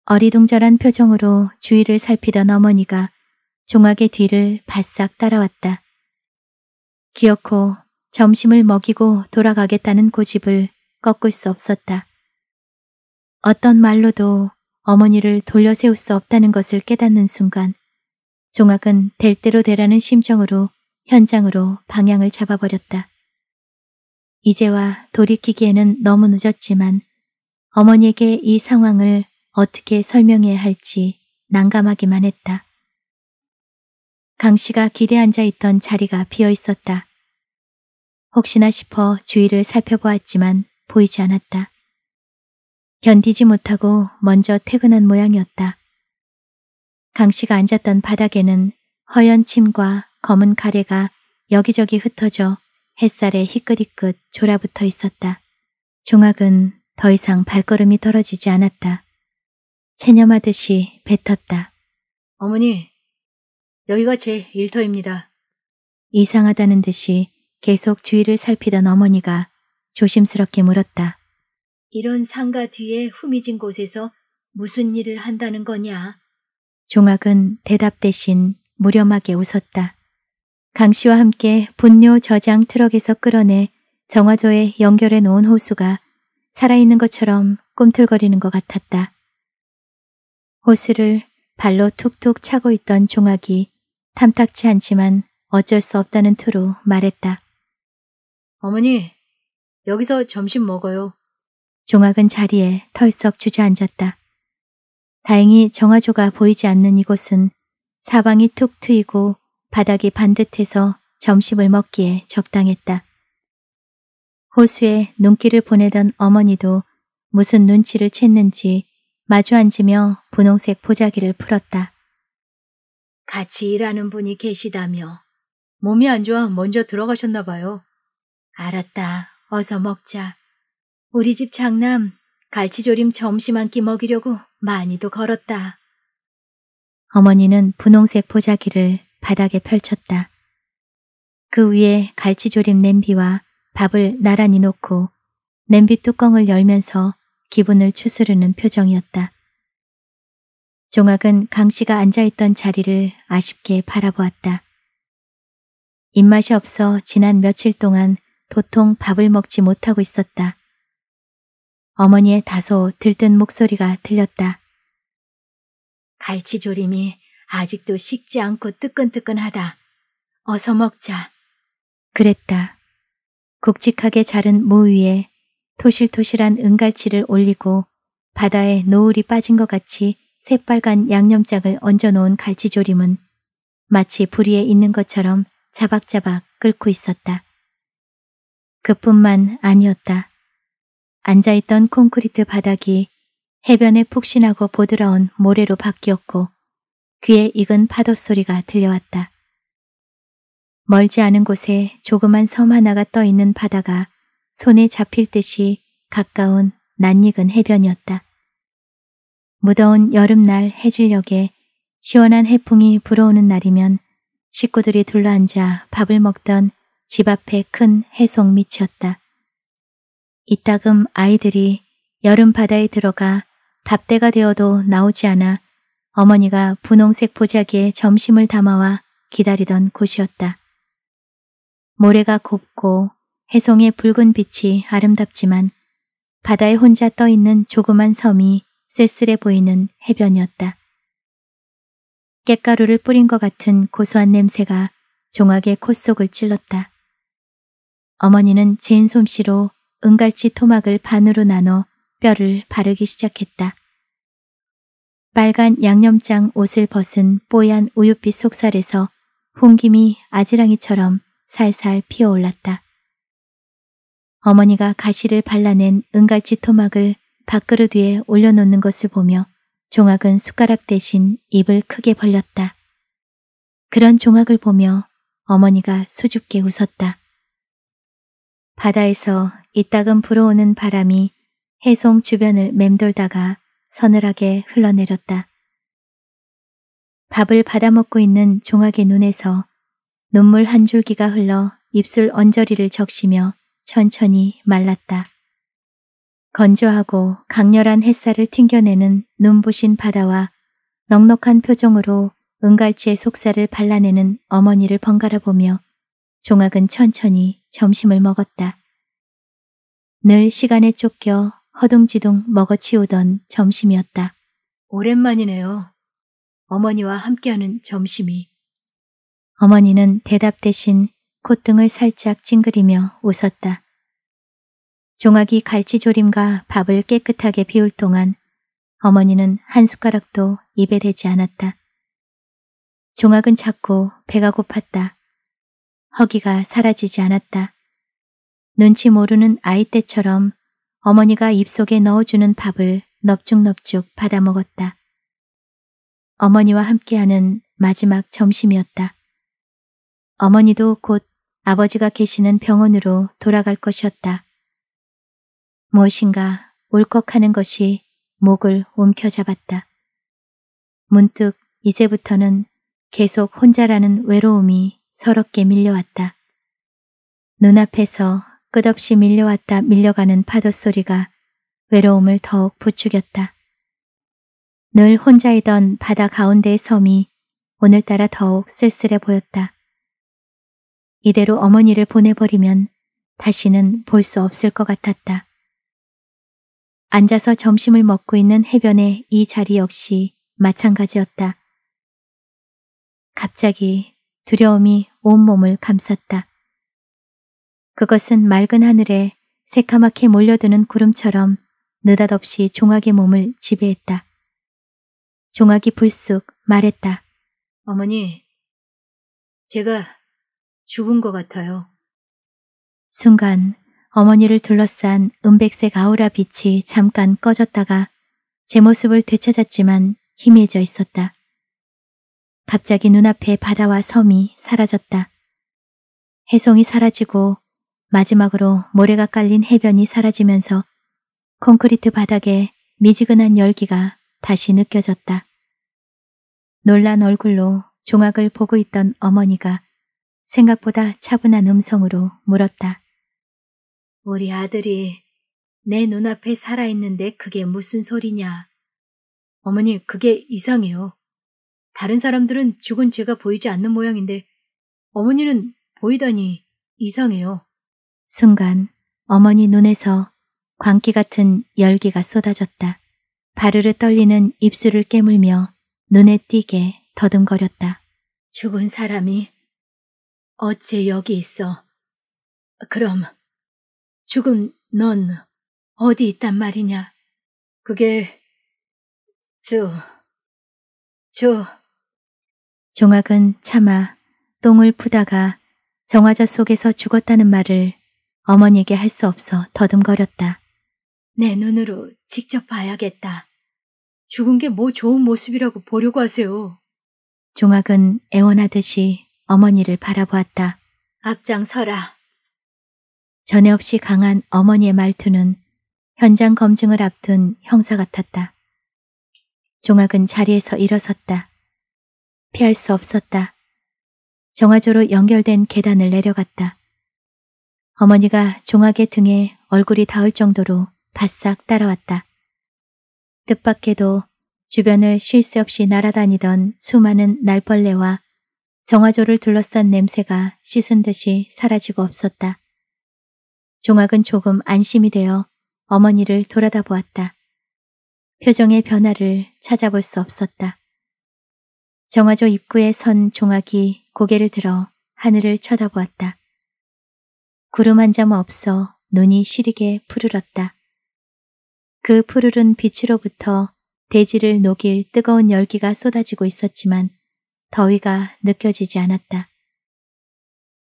어리둥절한 표정으로 주위를 살피던 어머니가 종학의 뒤를 바싹 따라왔다. 기어코 점심을 먹이고 돌아가겠다는 고집을 꺾을 수 없었다. 어떤 말로도 어머니를 돌려세울 수 없다는 것을 깨닫는 순간 종학은 될 대로 되라는 심정으로 현장으로 방향을 잡아버렸다. 이제와 돌이키기에는 너무 늦었지만 어머니에게 이 상황을 어떻게 설명해야 할지 난감하기만 했다. 강 씨가 기대앉아 있던 자리가 비어 있었다. 혹시나 싶어 주위를 살펴보았지만 보이지 않았다. 견디지 못하고 먼저 퇴근한 모양이었다. 강 씨가 앉았던 바닥에는 허연 침과 검은 가래가 여기저기 흩어져 햇살에 희끗희끗 졸아붙어 있었다. 종학은 더 이상 발걸음이 떨어지지 않았다. 체념하듯이 뱉었다. 어머니, 여기가 제 일터입니다. 이상하다는 듯이 계속 주위를 살피던 어머니가 조심스럽게 물었다. 이런 상가 뒤에 후미진 곳에서 무슨 일을 한다는 거냐? 종학은 대답 대신 무렴하게 웃었다. 강 씨와 함께 분뇨 저장 트럭에서 끌어내 정화조에 연결해 놓은 호수가 살아있는 것처럼 꿈틀거리는 것 같았다. 호수를 발로 툭툭 차고 있던 종학이 탐탁치 않지만 어쩔 수 없다는 투로 말했다. 어머니, 여기서 점심 먹어요. 종학은 자리에 털썩 주저앉았다. 다행히 정화조가 보이지 않는 이곳은 사방이 툭 트이고 바닥이 반듯해서 점심을 먹기에 적당했다. 호수에 눈길을 보내던 어머니도 무슨 눈치를 챘는지 마주 앉으며 분홍색 보자기를 풀었다. 같이 일하는 분이 계시다며 몸이 안 좋아 먼저 들어가셨나 봐요. 알았다. 어서 먹자. 우리 집 장남 갈치조림 점심 한 끼 먹이려고 많이도 걸었다. 어머니는 분홍색 보자기를 바닥에 펼쳤다. 그 위에 갈치조림 냄비와 밥을 나란히 놓고 냄비 뚜껑을 열면서 기분을 추스르는 표정이었다. 종학은 강 씨가 앉아있던 자리를 아쉽게 바라보았다. 입맛이 없어 지난 며칠 동안 도통 밥을 먹지 못하고 있었다. 어머니의 다소 들뜬 목소리가 들렸다. 갈치조림이 아직도 식지 않고 뜨끈뜨끈하다. 어서 먹자. 그랬다. 굵직하게 자른 모 위에 토실토실한 은갈치를 올리고 바다에 노을이 빠진 것 같이 새빨간 양념장을 얹어놓은 갈치조림은 마치 부리에 있는 것처럼 자박자박 끓고 있었다. 그뿐만 아니었다. 앉아있던 콘크리트 바닥이 해변에 폭신하고 보드러운 모래로 바뀌었고 귀에 익은 파도 소리가 들려왔다. 멀지 않은 곳에 조그만 섬 하나가 떠 있는 바다가 손에 잡힐 듯이 가까운 낯익은 해변이었다. 무더운 여름날 해질녘에 시원한 해풍이 불어오는 날이면 식구들이 둘러앉아 밥을 먹던 집 앞에 큰 해송 밑이었다. 이따금 아이들이 여름 바다에 들어가 밥대가 되어도 나오지 않아 어머니가 분홍색 보자기에 점심을 담아와 기다리던 곳이었다. 모래가 곱고 해송의 붉은 빛이 아름답지만 바다에 혼자 떠 있는 조그만 섬이 쓸쓸해 보이는 해변이었다. 깻가루를 뿌린 것 같은 고소한 냄새가 종악의 콧속을 찔렀다. 어머니는 젠 솜씨로 은갈치 토막을 반으로 나눠 뼈를 바르기 시작했다. 빨간 양념장 옷을 벗은 뽀얀 우유빛 속살에서 홍김이 아지랑이처럼 살살 피어올랐다. 어머니가 가시를 발라낸 은갈치 토막을 밥그릇 위에 올려놓는 것을 보며 종학은 숟가락 대신 입을 크게 벌렸다. 그런 종학을 보며 어머니가 수줍게 웃었다. 바다에서 이따금 불어오는 바람이 해송 주변을 맴돌다가 서늘하게 흘러내렸다. 밥을 받아먹고 있는 종학의 눈에서 눈물 한 줄기가 흘러 입술 언저리를 적시며 천천히 말랐다. 건조하고 강렬한 햇살을 튕겨내는 눈부신 바다와 넉넉한 표정으로 은갈치의 속살을 발라내는 어머니를 번갈아 보며 종학은 천천히 점심을 먹었다. 늘 시간에 쫓겨 허둥지둥 먹어치우던 점심이었다. 오랜만이네요. 어머니와 함께하는 점심이. 어머니는 대답 대신 콧등을 살짝 찡그리며 웃었다. 종아기 갈치조림과 밥을 깨끗하게 비울 동안 어머니는 한 숟가락도 입에 대지 않았다. 종아은 작고 배가 고팠다. 허기가 사라지지 않았다. 눈치 모르는 아이 때처럼 어머니가 입속에 넣어주는 밥을 넙죽넙죽 받아 먹었다. 어머니와 함께하는 마지막 점심이었다. 어머니도 곧 아버지가 계시는 병원으로 돌아갈 것이었다. 무엇인가 울컥하는 것이 목을 움켜잡았다. 문득 이제부터는 계속 혼자라는 외로움이 서럽게 밀려왔다. 눈앞에서 끝없이 밀려왔다 밀려가는 파도 소리가 외로움을 더욱 부추겼다. 늘 혼자이던 바다 가운데의 섬이 오늘따라 더욱 쓸쓸해 보였다. 이대로 어머니를 보내버리면 다시는 볼 수 없을 것 같았다. 앉아서 점심을 먹고 있는 해변의 이 자리 역시 마찬가지였다. 갑자기 두려움이 온몸을 감쌌다. 그것은 맑은 하늘에 새카맣게 몰려드는 구름처럼 느닷없이 종아기 몸을 지배했다. 종아기 불쑥 말했다. 어머니, 제가 죽은 것 같아요. 순간 어머니를 둘러싼 은백색 아우라 빛이 잠깐 꺼졌다가 제 모습을 되찾았지만 희미해져 있었다. 갑자기 눈앞에 바다와 섬이 사라졌다. 해송이 사라지고 마지막으로 모래가 깔린 해변이 사라지면서 콘크리트 바닥에 미지근한 열기가 다시 느껴졌다. 놀란 얼굴로 종악을 보고 있던 어머니가 생각보다 차분한 음성으로 물었다. 우리 아들이 내 눈앞에 살아있는데 그게 무슨 소리냐. 어머니, 그게 이상해요. 다른 사람들은 죽은 죄가 보이지 않는 모양인데 어머니는 보이다니 이상해요. 순간 어머니 눈에서 광기 같은 열기가 쏟아졌다. 바르르 떨리는 입술을 깨물며 눈에 띄게 더듬거렸다. 죽은 사람이 어째 여기 있어? 그럼 죽은 넌 어디 있단 말이냐? 그게 저... 저... 종학은 차마 똥을 푸다가 정화자 속에서 죽었다는 말을 어머니에게 할 수 없어 더듬거렸다. 내 눈으로 직접 봐야겠다. 죽은 게 뭐 좋은 모습이라고 보려고 하세요. 종학은 애원하듯이 어머니를 바라보았다. 앞장서라. 전에 없이 강한 어머니의 말투는 현장 검증을 앞둔 형사 같았다. 종학은 자리에서 일어섰다. 피할 수 없었다. 정화조로 연결된 계단을 내려갔다. 어머니가 종아개 등에 얼굴이 닿을 정도로 바싹 따라왔다. 뜻밖에도 주변을 쉴 새 없이 날아다니던 수많은 날벌레와 정화조를 둘러싼 냄새가 씻은 듯이 사라지고 없었다. 종학은 조금 안심이 되어 어머니를 돌아다 보았다. 표정의 변화를 찾아볼 수 없었다. 정화조 입구에 선 종학이 고개를 들어 하늘을 쳐다보았다. 구름 한 점 없어 눈이 시리게 푸르렀다. 그 푸르른 빛으로부터 대지를 녹일 뜨거운 열기가 쏟아지고 있었지만 더위가 느껴지지 않았다.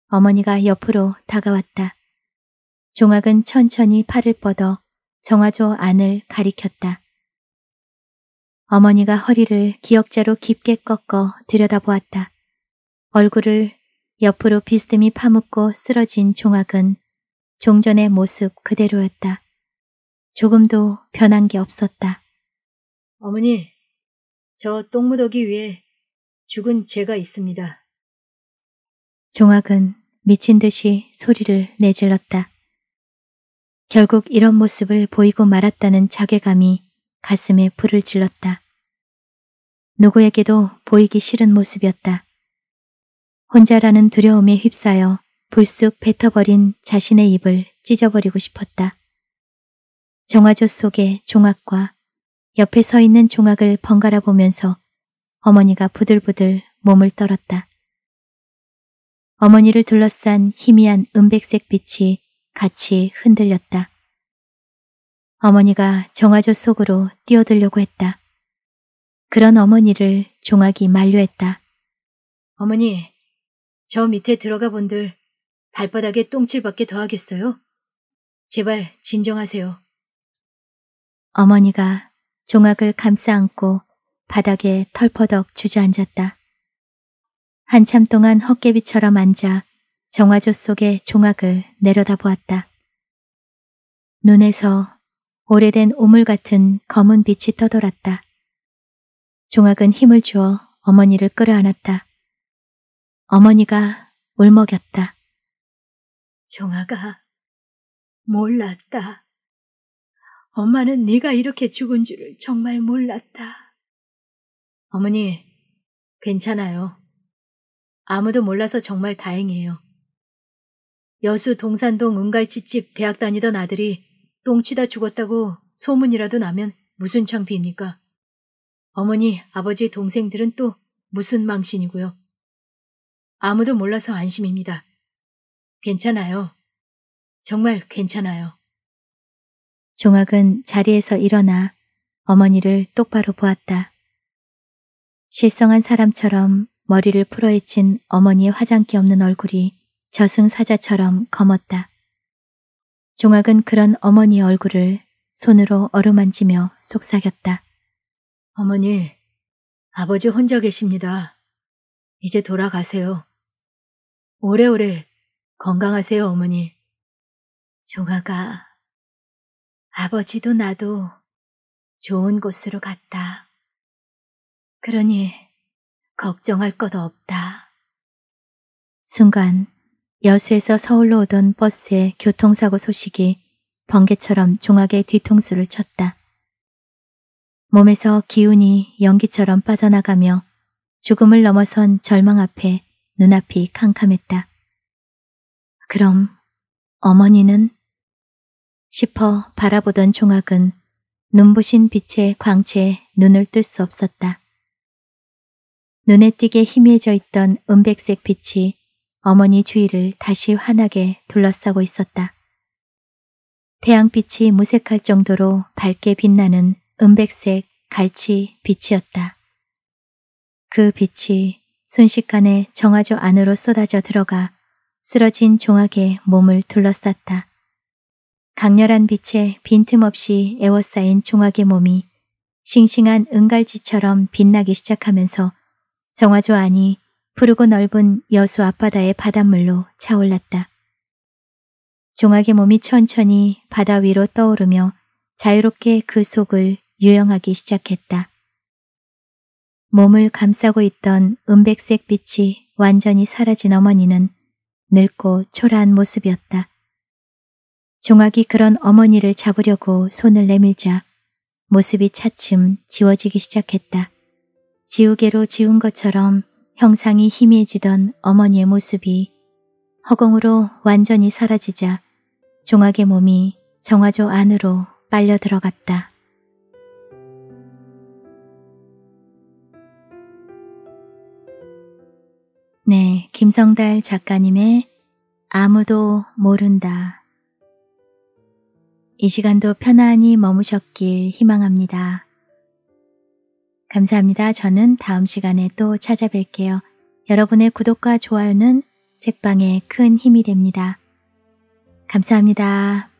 어머니가 옆으로 다가왔다. 종학은 천천히 팔을 뻗어 정화조 안을 가리켰다. 어머니가 허리를 기억자로 깊게 꺾어 들여다보았다. 얼굴을 옆으로 비스듬히 파묻고 쓰러진 종악은 종전의 모습 그대로였다. 조금도 변한 게 없었다. 어머니, 저 똥무더기 위에 죽은 죄가 있습니다. 종악은 미친 듯이 소리를 내질렀다. 결국 이런 모습을 보이고 말았다는 자괴감이 가슴에 불을 질렀다. 누구에게도 보이기 싫은 모습이었다. 혼자라는 두려움에 휩싸여 불쑥 뱉어버린 자신의 입을 찢어버리고 싶었다. 정화조 속의 종악과 옆에 서 있는 종악을 번갈아 보면서 어머니가 부들부들 몸을 떨었다. 어머니를 둘러싼 희미한 은백색 빛이 같이 흔들렸다. 어머니가 정화조 속으로 뛰어들려고 했다. 그런 어머니를 종악이 만류했다. 어머니, 저 밑에 들어가 본들 발바닥에 똥칠밖에 더하겠어요? 제발 진정하세요. 어머니가 종악을 감싸안고 바닥에 털퍼덕 주저앉았다. 한참 동안 헛개비처럼 앉아 정화조 속에 종악을 내려다보았다. 눈에서 오래된 우물 같은 검은 빛이 떠돌았다. 종악은 힘을 주어 어머니를 끌어안았다. 어머니가 울먹였다. 종아가 몰랐다. 엄마는 네가 이렇게 죽은 줄을 정말 몰랐다. 어머니, 괜찮아요. 아무도 몰라서 정말 다행이에요. 여수 동산동 은갈치집 대학 다니던 아들이 똥치다 죽었다고 소문이라도 나면 무슨 창피입니까? 어머니, 아버지, 동생들은 또 무슨 망신이고요. 아무도 몰라서 안심입니다. 괜찮아요. 정말 괜찮아요. 종학은 자리에서 일어나 어머니를 똑바로 보았다. 실성한 사람처럼 머리를 풀어헤친 어머니의 화장기 없는 얼굴이 저승사자처럼 검었다. 종학은 그런 어머니의 얼굴을 손으로 어루만지며 속삭였다. 어머니, 아버지 혼자 계십니다. 이제 돌아가세요. 오래오래 건강하세요, 어머니. 종아가 아버지도 나도 좋은 곳으로 갔다. 그러니 걱정할 것 없다. 순간 여수에서 서울로 오던 버스의 교통사고 소식이 번개처럼 종학의 뒤통수를 쳤다. 몸에서 기운이 연기처럼 빠져나가며 죽음을 넘어선 절망 앞에 눈앞이 캄캄했다. 그럼 어머니는? 싶어 바라보던 종학은 눈부신 빛의 광채에 눈을 뜰 수 없었다. 눈에 띄게 희미해져 있던 은백색 빛이 어머니 주위를 다시 환하게 둘러싸고 있었다. 태양빛이 무색할 정도로 밝게 빛나는 은백색 갈치 빛이었다. 그 빛이 순식간에 정화조 안으로 쏟아져 들어가 쓰러진 종아게 몸을 둘러쌌다. 강렬한 빛에 빈틈없이 에워싸인 종아게 몸이 싱싱한 은갈지처럼 빛나기 시작하면서 정화조 안이 푸르고 넓은 여수 앞바다의 바닷물로 차올랐다. 종아의 몸이 천천히 바다 위로 떠오르며 자유롭게 그 속을 유영하기 시작했다. 몸을 감싸고 있던 은백색 빛이 완전히 사라진 어머니는 늙고 초라한 모습이었다. 종학이 그런 어머니를 잡으려고 손을 내밀자 모습이 차츰 지워지기 시작했다. 지우개로 지운 것처럼 형상이 희미해지던 어머니의 모습이 허공으로 완전히 사라지자 종학의 몸이 정화조 안으로 빨려 들어갔다. 네, 김성달 작가님의 아무도 모른다. 이 시간도 편안히 머무셨길 희망합니다. 감사합니다. 저는 다음 시간에 또 찾아뵐게요. 여러분의 구독과 좋아요는 책방에 큰 힘이 됩니다. 감사합니다.